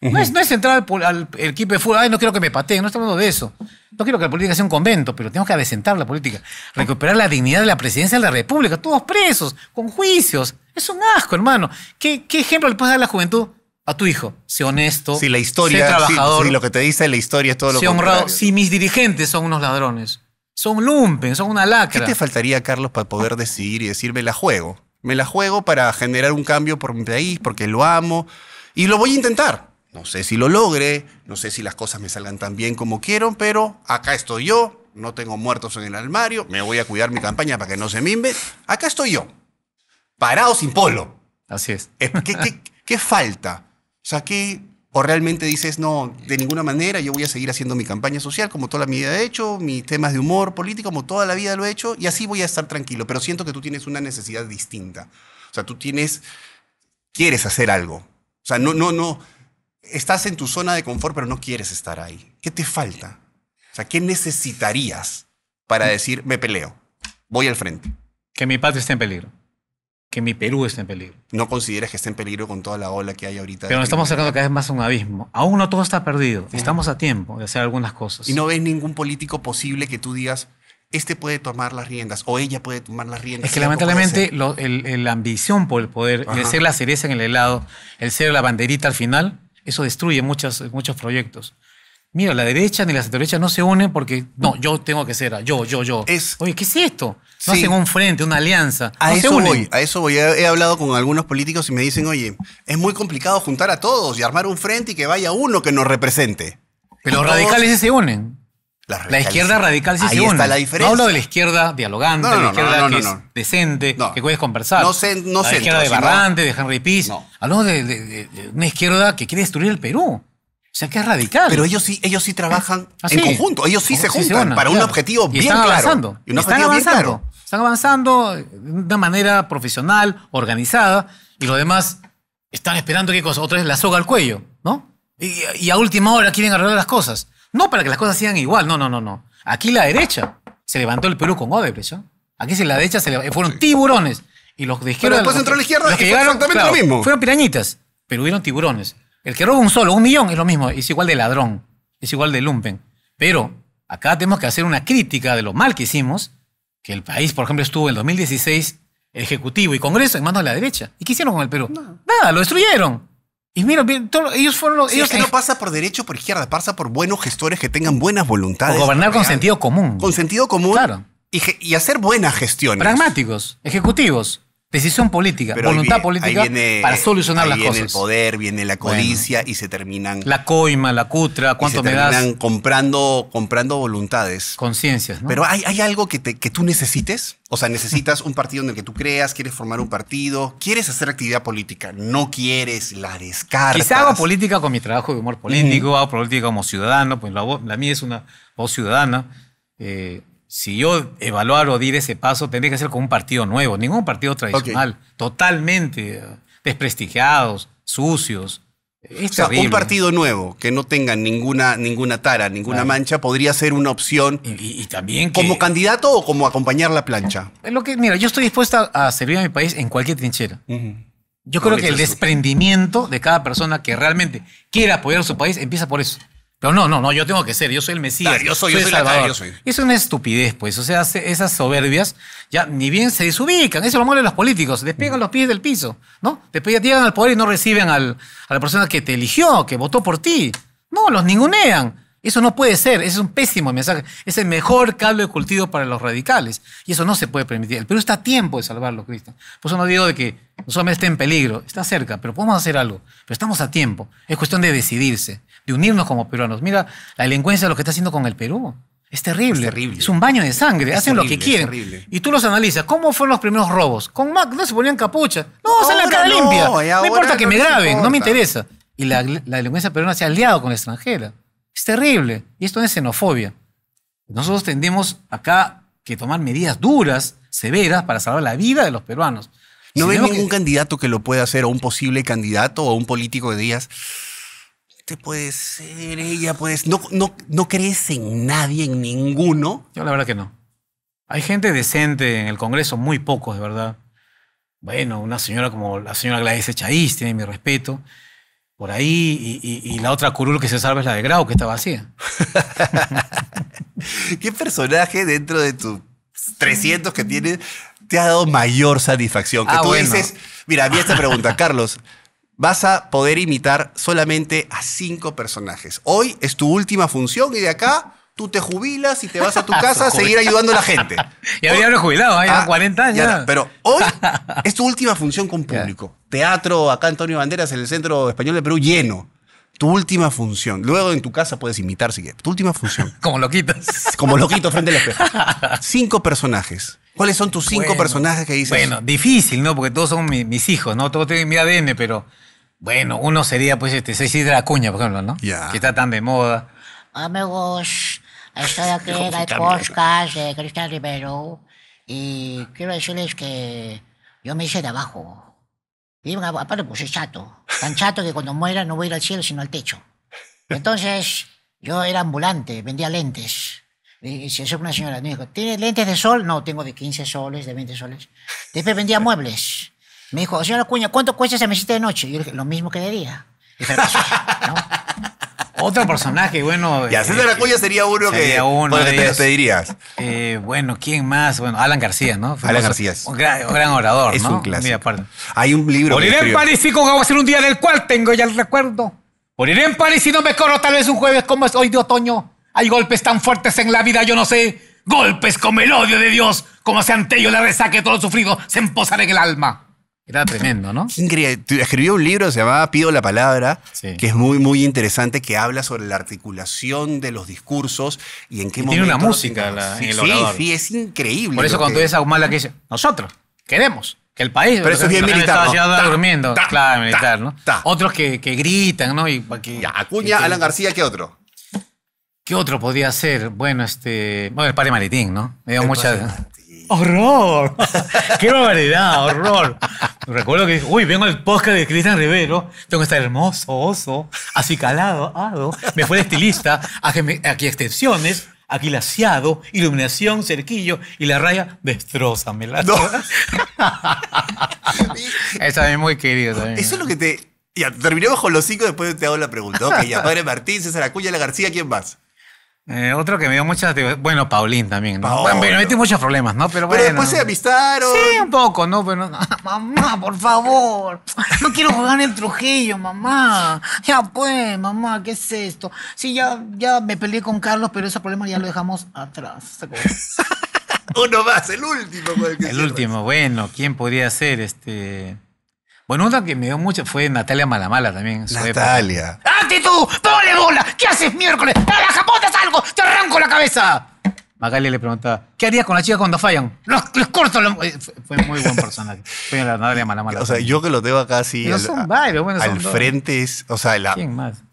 No es, no es entrar al, al equipo de fútbol, no quiero que me pateen, no estamos hablando de eso. No quiero que la política sea un convento, pero tenemos que adecentar la política. Recuperar la dignidad de la presidencia de la República, todos presos, con juicios. Es un asco, hermano. ¿Qué, qué ejemplo le puedes dar a la juventud? A tu hijo, sé honesto, si la historia, trabajador. Si, lo que te dice la historia es todo lo contrario. honrado. Si mis dirigentes son unos ladrones, son lumpen, son una lacra. ¿Qué te faltaría, Carlos, para poder ah. decidir y decir, me la juego? Me la juego para generar un cambio por mi país, porque lo amo, y lo voy a intentar. No sé si lo logre, no sé si las cosas me salgan tan bien como quiero, pero acá estoy yo, no tengo muertos en el armario, me voy a cuidar mi campaña para que no se mimbe. Acá estoy yo, parado sin polo. Así es. Eh, ¿Qué, falta? O sea, ¿qué, ¿O realmente dices, no, de ninguna manera yo voy a seguir haciendo mi campaña social como toda la vida he hecho, mis temas de humor político como toda la vida lo he hecho y así voy a estar tranquilo? Pero siento que tú tienes una necesidad distinta. O sea, tú tienes, quieres hacer algo. O sea, no, no, no, estás en tu zona de confort, pero no quieres estar ahí. ¿Qué te falta? O sea, ¿qué necesitarías para decir, me peleo, voy al frente? Que mi padre esté en peligro mi Perú esté en peligro. ¿No consideras que está en peligro con toda la ola que hay ahorita? Pero nos estamos acercando cada vez más a un abismo. Aún no todo está perdido. Estamos a tiempo de hacer algunas cosas. ¿Y no ves ningún político posible que tú digas, este puede tomar las riendas o ella puede tomar las riendas. Es que lamentablemente la ambición por el poder, el ser la cereza en el helado, el ser la banderita al final, eso destruye muchos muchos proyectos mira, la derecha ni la derecha no se unen porque no, yo tengo que ser, yo, yo, yo. Oye, ¿qué es esto? No hacen un frente, una alianza. A eso voy, a eso voy. He, hablado con algunos políticos y me dicen, oye, es muy complicado juntar a todos y armar un frente y que vaya uno que nos represente. Pero los radicales sí se unen. La izquierda radical sí se une. Está la diferencia. No hablo de la izquierda dialogante, la izquierda que es decente, que puedes conversar. No sé, la izquierda de Barrante, de Henry Piz. Hablamos de, una izquierda que quiere destruir el Perú. O sea, que es radical. Pero ellos sí, ellos sí trabajan ah, en conjunto. Ellos sí oh, se juntan para un objetivo bien y están Avanzando. están avanzando. Están avanzando de una manera profesional, organizada, y los demás están esperando que Otra vez la soga al cuello, ¿no? Y, a última hora quieren arreglar las cosas. No para que las cosas sigan igual, no, no, no, no. Aquí la derecha se levantó el Perú con Odebrecht. ¿no? ¿eh? Aquí la derecha se eh, fueron tiburones. Y los de izquierda. Pero después entró la izquierda y fue exactamente lo mismo. Fueron pirañitas, pero hubieron tiburones. El que roba un solo, un millón, es lo mismo, es igual de ladrón, es igual de lumpen. Pero acá tenemos que hacer una crítica de lo mal que hicimos, que el país, por ejemplo, estuvo en 2016, Ejecutivo y Congreso en manos de la derecha. ¿Y qué hicieron con el Perú? Nada, lo destruyeron. Y mira, ellos fueron los... que no pasa por derecho por izquierda, pasa por buenos gestores que tengan buenas voluntades. gobernar con sentido común. Con sentido común. Claro. Y, y hacer buenas gestiones. Pragmáticos, ejecutivos. Decisión política, voluntad política viene, para eh, solucionar las cosas. viene el poder, viene la codicia y se terminan. La coima, la cutra, cuánto y se terminan comprando, comprando voluntades. Conciencias. ¿no? Pero hay, hay algo que, que tú necesites. O sea, necesitas un partido en el que tú creas, quieres formar un partido, quieres hacer actividad política, no quieres la descarga? Quizá hago política con mi trabajo de humor político, hago política como ciudadano, pues la, la mía es una voz ciudadana. Eh, si yo evaluar o di ese paso, tendría que ser con un partido nuevo, ningún partido tradicional, totalmente eh, desprestigiados, sucios. un partido nuevo que no tenga ninguna, ninguna tara, ninguna mancha, podría ser una opción. Y, también. ¿Como candidato o como acompañar la plancha? Lo que, mira, yo estoy dispuesta a servir a mi país en cualquier trinchera. Yo creo que el desprendimiento de cada persona que realmente quiere apoyar a su país empieza por eso. Pero no, no, no, yo tengo que ser, yo soy el Mesías. yo soy, yo el soy Salvador. Es una estupidez, pues. O sea, esas soberbias ya ni bien se desubican. Eso lo mueren los políticos. Despegan mm. los pies del piso, ¿no? Después llegan al poder y no reciben al, a la persona que te eligió, que votó por ti. No, los ningunean. Eso no puede ser, es un pésimo mensaje, es el mejor cable de cultivo para los radicales y eso no se puede permitir. El Perú está a tiempo de salvarlo, Cristian. Por eso no digo de que solamente esté en peligro, está cerca, pero podemos hacer algo, pero estamos a tiempo. Es cuestión de decidirse, de unirnos como peruanos. Mira la delincuencia lo que está haciendo con el Perú. Es terrible. Es, terrible. es un baño de sangre. Hacen lo que quieren. Y tú los analizas. ¿Cómo fueron los primeros robos? Con Mac no se ponían capucha. No, ahora la cara limpia. No importa que me graben, no me interesa. Y la, la delincuencia peruana se ha aliado con la extranjera. Es terrible. Y esto es xenofobia. Nosotros tendemos acá que tomar medidas duras, severas, para salvar la vida de los peruanos. ¿No ves ningún candidato que lo pueda hacer, o un posible candidato, o un político de días. te puede ser, ella puedes. No, no, no crees en nadie, en ninguno. Yo la verdad que no. Hay gente decente en el Congreso, muy pocos, de verdad. Bueno, una señora como la señora Gladys Echaíz, tiene mi respeto por ahí y, la otra curul que se salva es la de Grau, que está vacía. (laughs) ¿Qué personaje dentro de tus 300 que tienes te ha dado mayor satisfacción? Que ah, tú dices, mira, a esta pregunta, (laughs) Carlos, vas a poder imitar solamente a cinco personajes. Hoy es tu última función y de acá tú te jubilas y te vas a tu (laughs) casa a seguir ayudando a la gente. (laughs) Y había jubilado jubilado, ah, ya 40 años. pero hoy (laughs) es tu última función con público. Teatro acá Antonio Banderas en el Centro Español de Perú lleno. Tu última función. Luego en tu casa puedes imitar si quieres. Tu última función. Como loquitos. Como loquito frente al espejo. Cinco personajes. ¿Cuáles son tus cinco personajes que dices? Bueno, difícil, ¿no? Porque todos son mis hijos, ¿no? Todos tienen mi ADN, pero bueno, uno sería pues este, la Cuña, por ejemplo, ¿no? Que está tan de moda. Amigos, Estoy aquí en el podcast de Cristian Rivero y quiero decirles que yo me hice de abajo. Y aparte, pues es chato. Tan chato que cuando muera no voy ir al cielo sino al techo. Entonces, yo era ambulante, vendía lentes. Y si es una señora me dijo, ¿tiene lentes de sol? No, tengo de 15 soles, de 20 soles. Después vendía muebles. Me dijo, señora Cuña, ¿cuánto cuesta esa mesita de noche? Y yo le dije, lo mismo que de día. Y dije, ¿no? Otro personaje, bueno. Ya, eh, César la sería uno que, te despedirías. Eh, bueno, ¿quién más? Bueno, Alan García, ¿no? Alan García. Un gran, orador, es un clásico. Hay un libro. Morir en París y va a ser un día del cual tengo ya el recuerdo. Morir en París y no me corro tal vez un jueves como es hoy de otoño. Hay golpes tan fuertes en la vida, yo no sé. Golpes como el odio de Dios, como ante ello la resaque todo sufrido, se emposara en el alma. Era tremendo, ¿no? Increíble. Escribió un libro, se llamaba Pido la Palabra, que es muy, muy interesante, que habla sobre la articulación de los discursos y en qué momento. Tiene una música en el orador. Sí, sí, es increíble. Por eso cuando ves a Humala que dice, nosotros queremos que el país. Pero eso es bien militar. ¿no? durmiendo, claro, militar, ¿no? Otros que, gritan, ¿no? Y, Acuña, Alan García, ¿qué otro? ¿Qué otro podía ser? Bueno, este. Bueno, el padre Maritín, ¿no? Me dio muchas. ¡Horror! (laughs) ¡Qué barbaridad! ¡Horror! Recuerdo que uy, vengo al podcast de Cristian Rivero, tengo que estar hermoso, oso, calado, ado. Me fue el estilista, aquí, extensiones, aquí laseado, iluminación, cerquillo y la raya, destrozanme. No. Eso (laughs) es muy querido también. Eso es lo que te. Ya, terminemos con los cinco, después te hago la pregunta. Ok, ya, Padre Martín, César Acuña, La García, ¿quién más? Eh, otro que me dio muchas. Bueno, Paulín también. ¿no? Bueno, me metí muchos problemas, ¿no? Pero, bueno, después se avistaron. Sí, un poco, ¿no? (laughs) mamá, por favor. No quiero jugar en el Trujillo, mamá. Ya pues, mamá, ¿qué es esto? Sí, ya, ya me peleé con Carlos, pero ese problema ya lo dejamos atrás. (laughs) Uno más, el último. Pues, el, el último, bueno, ¿quién podría ser? Este. Bueno, una que me dio mucho fue Natalia Malamala también. Natalia. ¡Actitud! ¡Dole bola! ¿Qué haces miércoles? ¡A la Japón te salgo! ¡Te arranco la cabeza! Magali le preguntaba, ¿qué harías con la chica cuando fallan? Los, los corto. Eh, fue- muy buen personaje. (laughs) Fue Natalia Malamala. O sea, yo que lo tengo acá así al, frente es, o sea, la,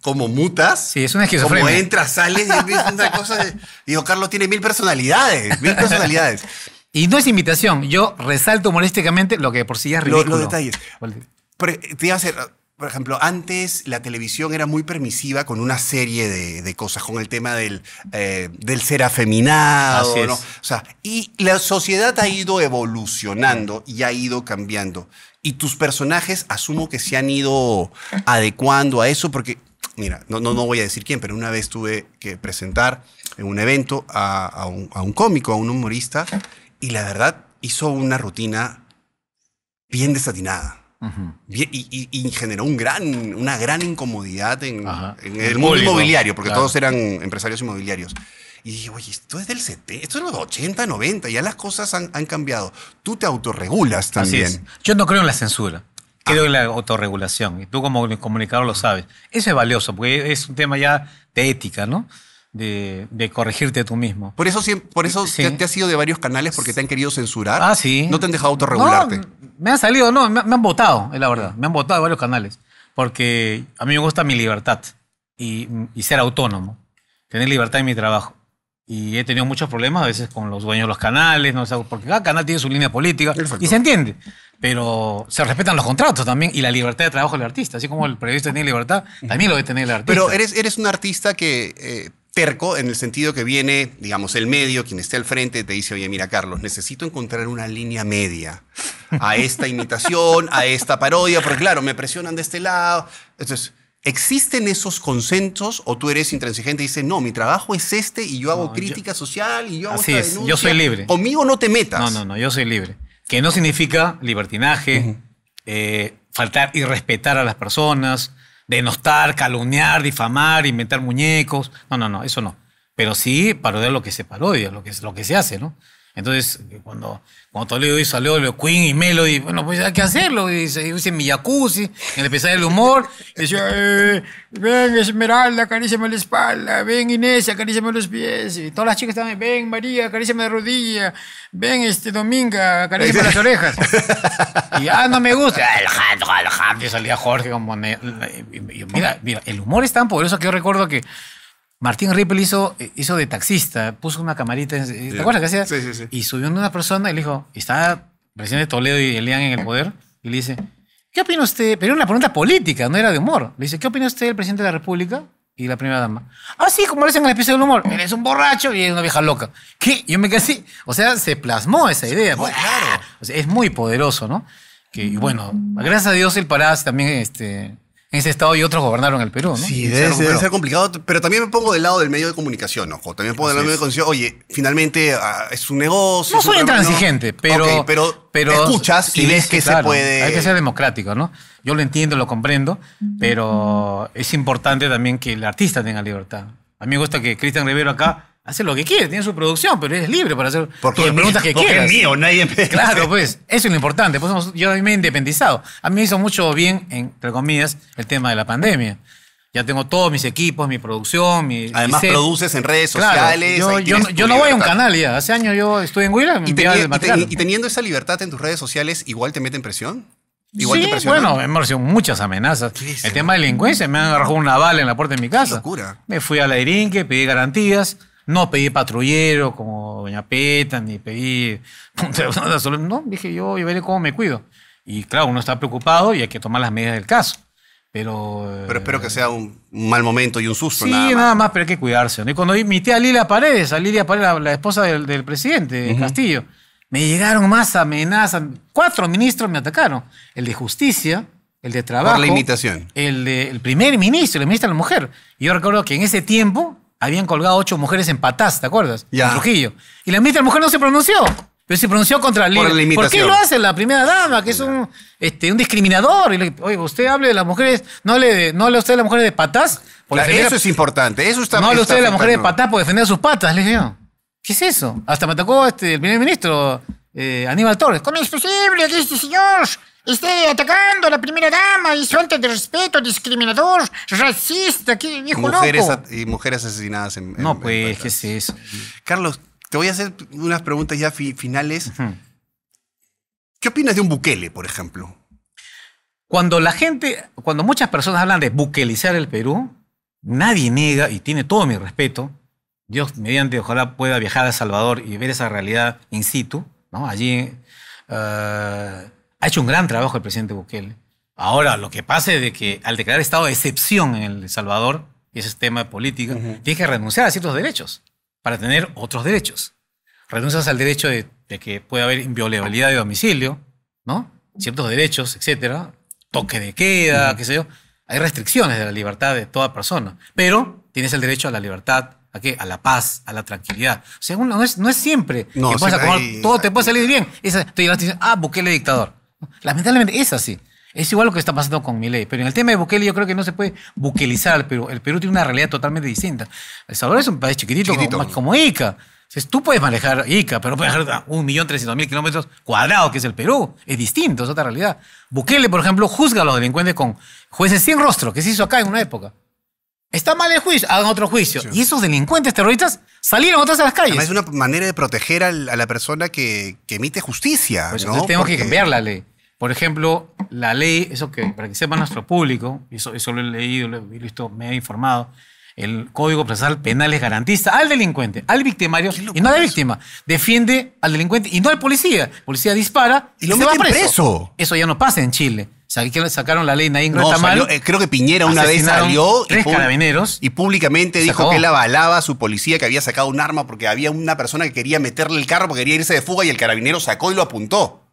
como mutas, Sí, es una como entras, sales y es una cosa digo, Carlos tiene mil personalidades, mil personalidades. (laughs) Y no es invitación, yo resalto humorísticamente lo que por sí ya es ridículo. Los, detalles. te iba a hacer, por ejemplo, antes la televisión era muy permisiva con una serie de, cosas, con el tema del, eh, del ser afeminado. y la sociedad ha ido evolucionando y ha ido cambiando. Y tus personajes asumo que se han ido adecuando a eso, porque, mira, no, no, no voy a decir quién, pero una vez tuve que presentar en un evento a, a un cómico, a un humorista y la verdad hizo una rutina bien desatinada. y, generó un gran, una gran incomodidad en, el mundo inmobiliario, porque todos eran empresarios inmobiliarios. Y dije, oye, esto es del 70, esto es de los 80, 90, ya las cosas han, cambiado. Tú te autorregulas también. Yo no creo en la censura. Creo en la autorregulación. Y tú como comunicador lo sabes. Eso es valioso, porque es un tema ya de ética, ¿no? de, corregirte tú mismo. Por eso, por eso te, has ido de varios canales porque te han querido censurar. Ah, sí. No te han dejado autorregularte. No, me han salido, no, me, han votado, es la verdad. Me han votado de varios canales. Porque a mí me gusta mi libertad y, ser autónomo, tener libertad en mi trabajo. Y he tenido muchos problemas a veces con los dueños de los canales, ¿no? porque cada canal tiene su línea política y se entiende. Pero se respetan los contratos también y la libertad de trabajo del artista. Así como el periodista tiene libertad, también lo debe tener el artista. Pero eres, eres un artista que eh, terco en el sentido que viene, digamos, el medio, quien esté al frente, te dice, oye, mira, Carlos, necesito encontrar una línea media a esta imitación, a esta parodia, porque claro, me presionan de este lado. Entonces, ¿existen esos consensos o tú eres intransigente y dices, no, mi trabajo es este y yo hago crítica social y yo hago así yo soy libre. Conmigo no te metas. No, no, no, yo soy libre. Que no significa libertinaje, eh, faltar y respetar a las personas, denostar, calumniar, difamar, inventar muñecos. No, no, no, eso no. Pero sí parodiar lo que se parodia, lo que, lo que se hace, ¿no? Entonces, eh, cuando, cuando Toledo salió el Queen y Melody, bueno, pues hay que hacerlo. Y se mi jacuzzi, en el humor. Y decía, eh, ven Esmeralda, acaríciame la espalda. Ven Inés, acaríciame los pies. Y todas las chicas estaban, ven María, acaríciame la rodilla. Ven este Dominga, acaríciame las orejas. Y ah, no me gusta. (laughs) Y salía Jorge como. Mira, mira, el humor es tan poderoso que yo recuerdo que Martín Ripple hizo, de taxista, puso una camarita, eh, ¿te acuerdas que hacía? Sí, sí, sí. Y subió una persona y le dijo, está presidente Toledo y Elian en el poder, y le dice, ¿qué opina usted? Pero era una pregunta política, no era de humor. Le dice, ¿qué opina usted el presidente de la República y la primera dama? Ah, sí, como le dicen en el episodio del humor, eres un borracho y es una vieja loca. ¿Qué? Yo me quedé así. O sea, se plasmó esa idea. claro. es muy poderoso, ¿no? Que, y bueno, gracias a Dios el Parás también este, ese estado y otros gobernaron el Perú, ¿no? Sí, debe, ser complicado, pero también me pongo del lado del medio de comunicación, ojo. También me pongo del lado del medio de comunicación, oye, finalmente ah, es un negocio. No soy intransigente, pero, pero, escuchas ves que se puede. Hay que ser democrático, ¿no? Yo lo entiendo, lo comprendo, pero es importante también que el artista tenga libertad. A mí me gusta que Cristian Rivero acá hace lo que quiere, tiene su producción, pero es libre para hacer preguntas mío, que porque es mío, nadie (laughs) Claro, pues, eso es lo importante. Pues, yo me he independizado. A mí me hizo mucho bien, entre comillas, el tema de la pandemia. Ya tengo todos mis equipos, mi producción, mi. Además, produces en redes sociales. yo, no voy a un canal ya. Hace años yo estuve en Huila, y, teniendo esa libertad en tus redes sociales, ¿igual te meten presión? ¿Igual sí, bueno, me recibido muchas amenazas. El tema de delincuencia, me han arrojado una bala en la puerta de mi casa. Qué locura. Me fui a la Irinque, pedí garantías no pedí patrullero como Doña Peta, ni pedí (laughs) No, dije yo, yo veré cómo me cuido. Y claro, uno está preocupado y hay que tomar las medidas del caso. Pero, pero espero que eh, sea un, mal momento y un susto. Sí, nada más. nada más, pero hay que cuidarse. Y cuando mi tía Lilia Paredes, a Lilia Paredes, la, esposa del, presidente Castillo, me llegaron más amenazas. Cuatro ministros me atacaron. El de justicia, el de trabajo. Por la imitación. El, del el primer ministro, el ministro de la mujer. Y yo recuerdo que en ese tiempo habían colgado ocho mujeres en patas ¿te acuerdas? Ya. En Trujillo. Y la ministra de Mujer no se pronunció. Pero se pronunció contra la Por, ¿Por qué lo hace la primera dama, que es un, este, un discriminador? Y le, Oye, usted hable de las mujeres, no le no le usted de las mujeres de patas eso es importante, eso está No habla usted de las mujeres de patas por defender sus patas, le ¿Qué es eso? Hasta me atacó este, el primer ministro eh, Aníbal Torres. ¿Cómo es posible que este señor esté atacando a la primera dama y suelta de respeto, discriminador, racista, viejo mujeres Y mujeres asesinadas en... no, pues, que ¿qué es eso? Carlos, te voy a hacer unas preguntas ya finales. ¿Qué opinas de un Bukele, por ejemplo? Cuando la gente, cuando muchas personas hablan de buquelizar el Perú, nadie niega y tiene todo mi respeto. Dios mediante, ojalá pueda viajar a Salvador y ver esa realidad in situ Allí eh, ha hecho un gran trabajo el presidente Bukele. Ahora, lo que pasa de que al declarar estado de excepción en El Salvador, y ese es tema de política, tienes que renunciar a ciertos derechos para tener otros derechos. Renuncias al derecho de, que puede haber inviolabilidad de domicilio, ¿no? Ciertos derechos, etcétera, toque de queda, qué sé yo. Hay restricciones de la libertad de toda persona, pero tienes el derecho a la libertad ¿A qué? A la paz, a la tranquilidad. O sea, no, es, no es siempre. que todo te puede salir bien. Esa, te llevas y dices, ah, Bukele dictador. Lamentablemente es así. Es igual lo que está pasando con mi ley. Pero en el tema de Bukele yo creo que no se puede buquelizar pero El Perú tiene una realidad totalmente distinta. El Salvador es un país chiquitito, Como, Ica. tú puedes manejar Ica, pero puedes manejar 1.300.000 kilómetros cuadrados, que es el Perú. Es distinto, es otra realidad. Bukele, por ejemplo, juzga a los delincuentes con jueces sin rostro, que se hizo acá en una época. Está mal el juicio, hagan otro juicio. Y esos delincuentes terroristas salieron otras a las calles. es una manera de proteger a la persona que, emite justicia. Entonces tenemos que cambiar la ley. Por ejemplo, la ley, eso que para que sepa nuestro público, eso, eso lo he leído, lo he visto, me he informado. El Código Procesal Penal es garantista al delincuente, al victimario y no a la víctima. Defiende al delincuente y no al policía. El policía dispara y, lo se va preso. Eso ya no pasa en Chile que sacaron la ley no, eh, creo que Piñera una vez salió y, públicamente dijo que él avalaba a su policía que había sacado un arma porque había una persona que quería meterle el carro porque quería irse de fuga y el carabinero sacó y lo apuntó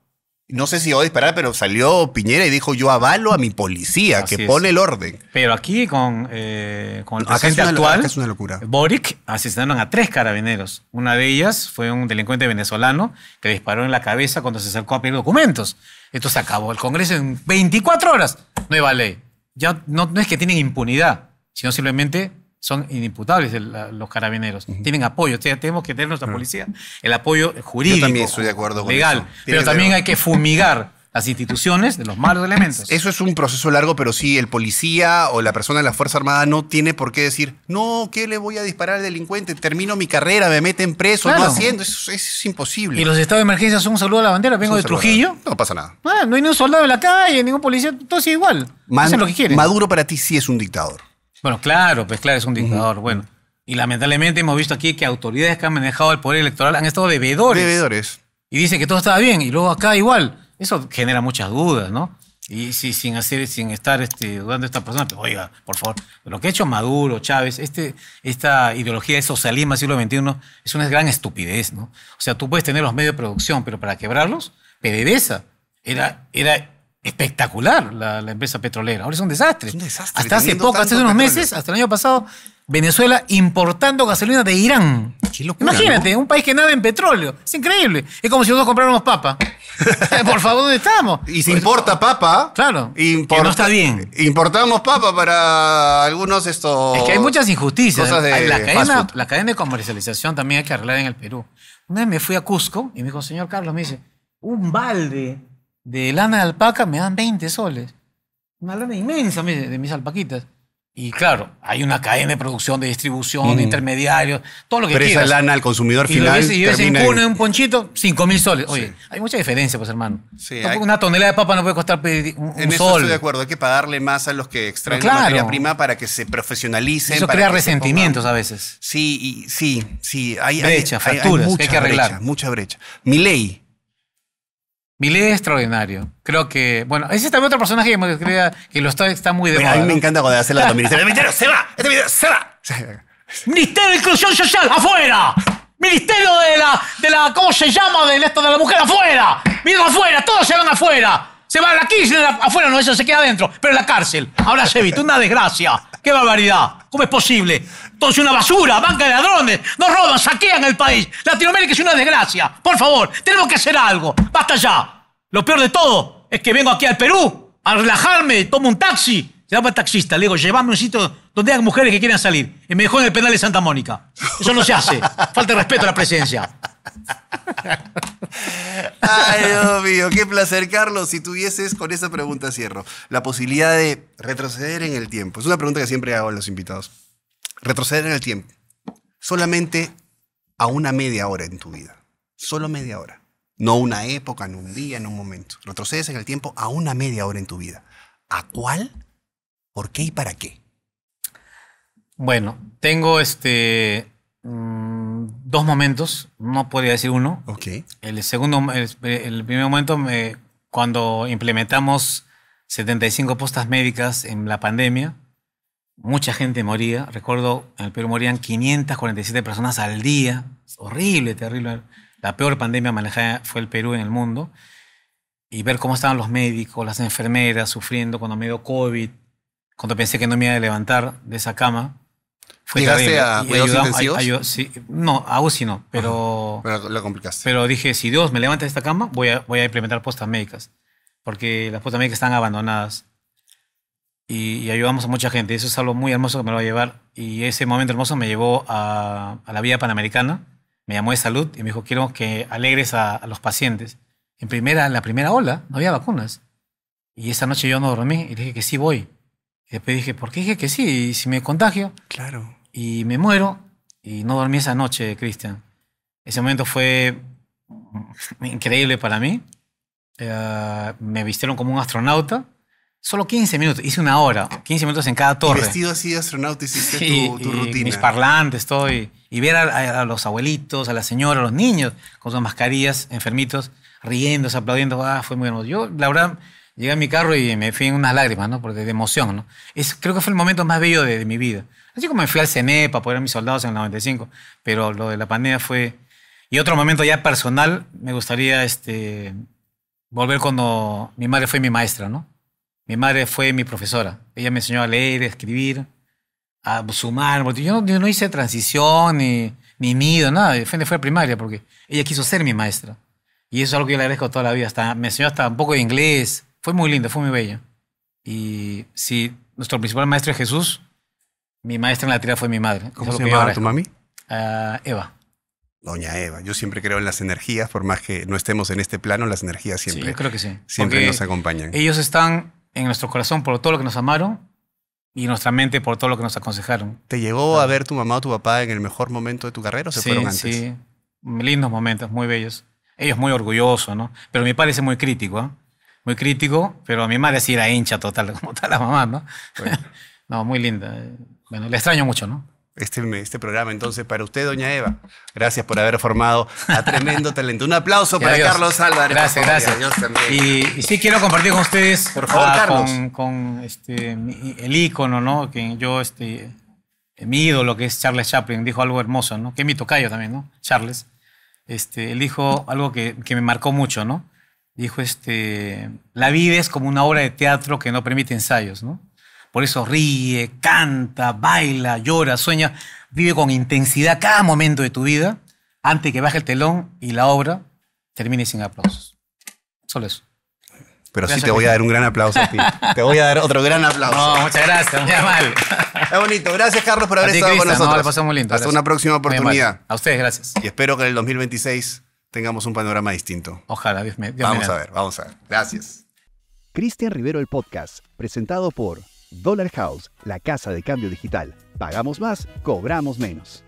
no sé si iba a disparar, pero salió Piñera y dijo, yo avalo a mi policía, que pone el orden. Pero aquí con, eh, con el actual, es una locura. Boric asesinaron a tres carabineros. Una de ellas fue un delincuente venezolano que disparó en la cabeza cuando se acercó a pedir documentos. Esto se acabó. El Congreso en 24 horas, nueva ley. Ya no es que tienen impunidad, sino simplemente son inimputables los carabineros. Tienen apoyo. tenemos que tener nuestra policía el apoyo jurídico. también estoy de acuerdo legal. Pero también hay que fumigar las instituciones de los malos elementos. Eso es un proceso largo, pero si el policía o la persona de la Fuerza Armada no tiene por qué decir, no, que le voy a disparar al delincuente? Termino mi carrera, me meten preso, no haciendo, eso, es imposible. Y los estados de emergencia son un saludo a la bandera, vengo de Trujillo. No pasa nada. Ah, no hay ni un soldado en la calle, ningún policía, todo sigue igual. lo que Maduro para ti sí es un dictador. Bueno, claro, pues claro, es un dictador. Bueno, y lamentablemente hemos visto aquí que autoridades que han manejado el poder electoral han estado bebedores. Bebedores. Y dicen que todo estaba bien, y luego acá igual. Eso genera muchas dudas, ¿no? Y si sin hacer, sin estar este, dudando esta persona, pues, oiga, por favor, lo que ha hecho Maduro, Chávez, este, esta ideología de socialismo del siglo XXI es una gran estupidez, ¿no? O sea, tú puedes tener los medios de producción, pero para quebrarlos, PDVSA era, era espectacular la, empresa petrolera. Ahora es un desastre. un desastre hasta hace poco, hace unos meses, hasta el año pasado, Venezuela importando gasolina de Irán. Imagínate, un país que nada en petróleo. Es increíble. Es como si nosotros compráramos papa. (laughs) Eh, por favor, ¿dónde estamos? Y si importa papa. Claro. que no está bien. Importamos papa para algunos estos. Es que hay muchas injusticias. la, cadena, la cadena de comercialización también hay que arreglar en el Perú. Una vez me fui a Cusco y me dijo, señor Carlos, me dice, un balde de lana de alpaca me dan 20 soles. Una lana inmensa de mis alpaquitas. Y claro, hay una cadena de producción, de distribución, de intermediarios, todo lo que Pero esa lana al consumidor final. Y yo en... un ponchito, 5 mil soles. Oye, hay mucha diferencia, pues, hermano. Una tonelada de papa no puede costar un, sol. Estoy de acuerdo, hay que pagarle más a los que extraen la materia prima para que se profesionalicen. Eso crea resentimientos a veces. Sí, sí, sí. Hay, hay, facturas hay, que arreglar. mucha brecha. Mi ley Millet es extraordinario. Creo que. Bueno, ese es también otro personaje que me crea que lo está, muy de moda. A mí me encanta cuando hace la (laughs) ministra ¡El ministerio se va! ¡Este ministerio se va! (laughs) ¡Ministerio de Inclusión Social! ¡Afuera! ¡Ministerio de la, de la. ¿Cómo se llama? De esto de la mujer afuera. ¡Mira afuera! ¡Todos se van afuera! Se va a la cárcel afuera, no, eso se queda adentro, pero en la cárcel. Ahora se evita una desgracia. ¡Qué barbaridad! ¿Cómo es posible? Todo es una basura, banca de ladrones, nos roban, saquean el país. Latinoamérica es una desgracia. Por favor, tenemos que hacer algo. Basta ya. Lo peor de todo es que vengo aquí al Perú a relajarme, tomo un taxi. Se llama taxista, le digo, llévame a un sitio donde hay mujeres que quieran salir. Y me dejó en el penal de Santa Mónica. Eso no se hace. Falta de respeto a la presencia. Ay, Dios mío, qué placer, Carlos. Si tuvieses, con esa pregunta cierro, la posibilidad de retroceder en el tiempo. Es una pregunta que siempre hago a los invitados retroceder en el tiempo. Solamente a una media hora en tu vida. Solo media hora. No una época, no un día, no un momento. Retrocedes en el tiempo a una media hora en tu vida. ¿A cuál? ¿Por qué y para qué? Bueno, tengo este mm, dos momentos, no podría decir uno. Ok. El segundo, el, primer momento, cuando implementamos 75 postas médicas en la pandemia, mucha gente moría. Recuerdo, en el Perú morían 547 personas al día. horrible, terrible. La peor pandemia manejada fue el Perú en el mundo. Y ver cómo estaban los médicos, las enfermeras sufriendo cuando me dio COVID, cuando pensé que no me iba a levantar de esa cama. Fue ¿Llegaste a cuidados intensivos? sí, no, a UCI no, pero... pero lo complicaste. Pero dije, si Dios me levanta de esta cama, voy a, voy a implementar postas médicas. Porque las postas médicas están abandonadas y, ayudamos a mucha gente. Eso es algo muy hermoso que me lo va a llevar. Y ese momento hermoso me llevó a, la vía panamericana. Me llamó de salud y me dijo, quiero que alegres a, los pacientes. En primera, la primera ola no había vacunas. Y esa noche yo no dormí y dije que sí voy. Y después dije, ¿por qué dije que sí? Y si me contagio. Claro. Y me muero. Y no dormí esa noche, Cristian. Ese momento fue increíble para mí. Eh, me vistieron como un astronauta Solo 15 minutos, hice una hora, 15 minutos en cada torre. vestido así de astronauta hiciste tu, rutina. Mis parlantes, todo. Y, ver a, los abuelitos, a la señora, a los niños con sus mascarillas, enfermitos, riéndose, aplaudiendo. Ah, fue muy hermoso. Yo, la verdad, llegué a mi carro y me fui en unas lágrimas, ¿no? de emoción, ¿no? Es, creo que fue el momento más bello de, mi vida. Así como me fui al CNE, para poder a mis soldados en el 95, pero lo de la pandemia fue. Y otro momento ya personal, me gustaría este, volver cuando mi madre fue mi maestra, ¿no? Mi madre fue mi profesora. Ella me enseñó a leer, a escribir, a sumar. yo, no, hice transición ni, ni nido, nada. Defende fue a primaria porque ella quiso ser mi maestra. Y eso es algo que yo le agradezco toda la vida. me enseñó hasta un poco de inglés. Fue muy linda, fue muy bella. Y si nuestro principal maestro es Jesús, mi maestra en la tira fue mi madre. ¿Cómo se llama tu mami? Ah, Eva. Doña Eva, yo siempre creo en las energías, por más que no estemos en este plano, las energías siempre, creo que sí. siempre nos acompañan. Ellos están en nuestro corazón por todo lo que nos amaron y en nuestra mente por todo lo que nos aconsejaron. ¿Te llegó a ver tu mamá o tu papá en el mejor momento de tu carrera o se fueron antes? Sí, lindos momentos, muy bellos. Ellos muy orgullosos, ¿no? Pero mi padre es muy crítico, ¿eh? Muy crítico, pero a mi madre sí era hincha total, (laughs) como tal la mamá, ¿no? (laughs) no, muy linda. Bueno, le extraño mucho, ¿no? Este, este, programa. Entonces, para usted, doña Eva, gracias por haber formado a tremendo (laughs) talento. Un aplauso para Carlos Álvarez. Gracias, gracias. y, sí quiero compartir con ustedes, ah, Con, este, el ícono, ¿no? Que yo, este, mi ídolo, que es Charles Chaplin, dijo algo hermoso, ¿no? Que es mi tocayo también, ¿no? Charles. Este, él dijo algo que, que me marcó mucho, ¿no? Dijo, este, la vida es como una obra de teatro que no permite ensayos, ¿no? Por eso ríe, canta, baila, llora, sueña, vive con intensidad cada momento de tu vida antes que baje el telón y la obra termine sin aplausos. Solo eso. Pero sí te voy a dar un gran aplauso a ti. (laughs) Te voy a dar otro gran aplauso. No, muchas gracias, muy amable. Es bonito. Gracias, Carlos, por haber estado con nosotros. lindo. Hasta una próxima oportunidad. A ustedes, gracias. Y espero que en el 2026 tengamos un panorama distinto. Ojalá, vamos a ver, vamos a ver. Gracias. Cristian Rivero, el podcast, presentado por Dollar House, la casa de cambio digital. Pagamos más, cobramos menos.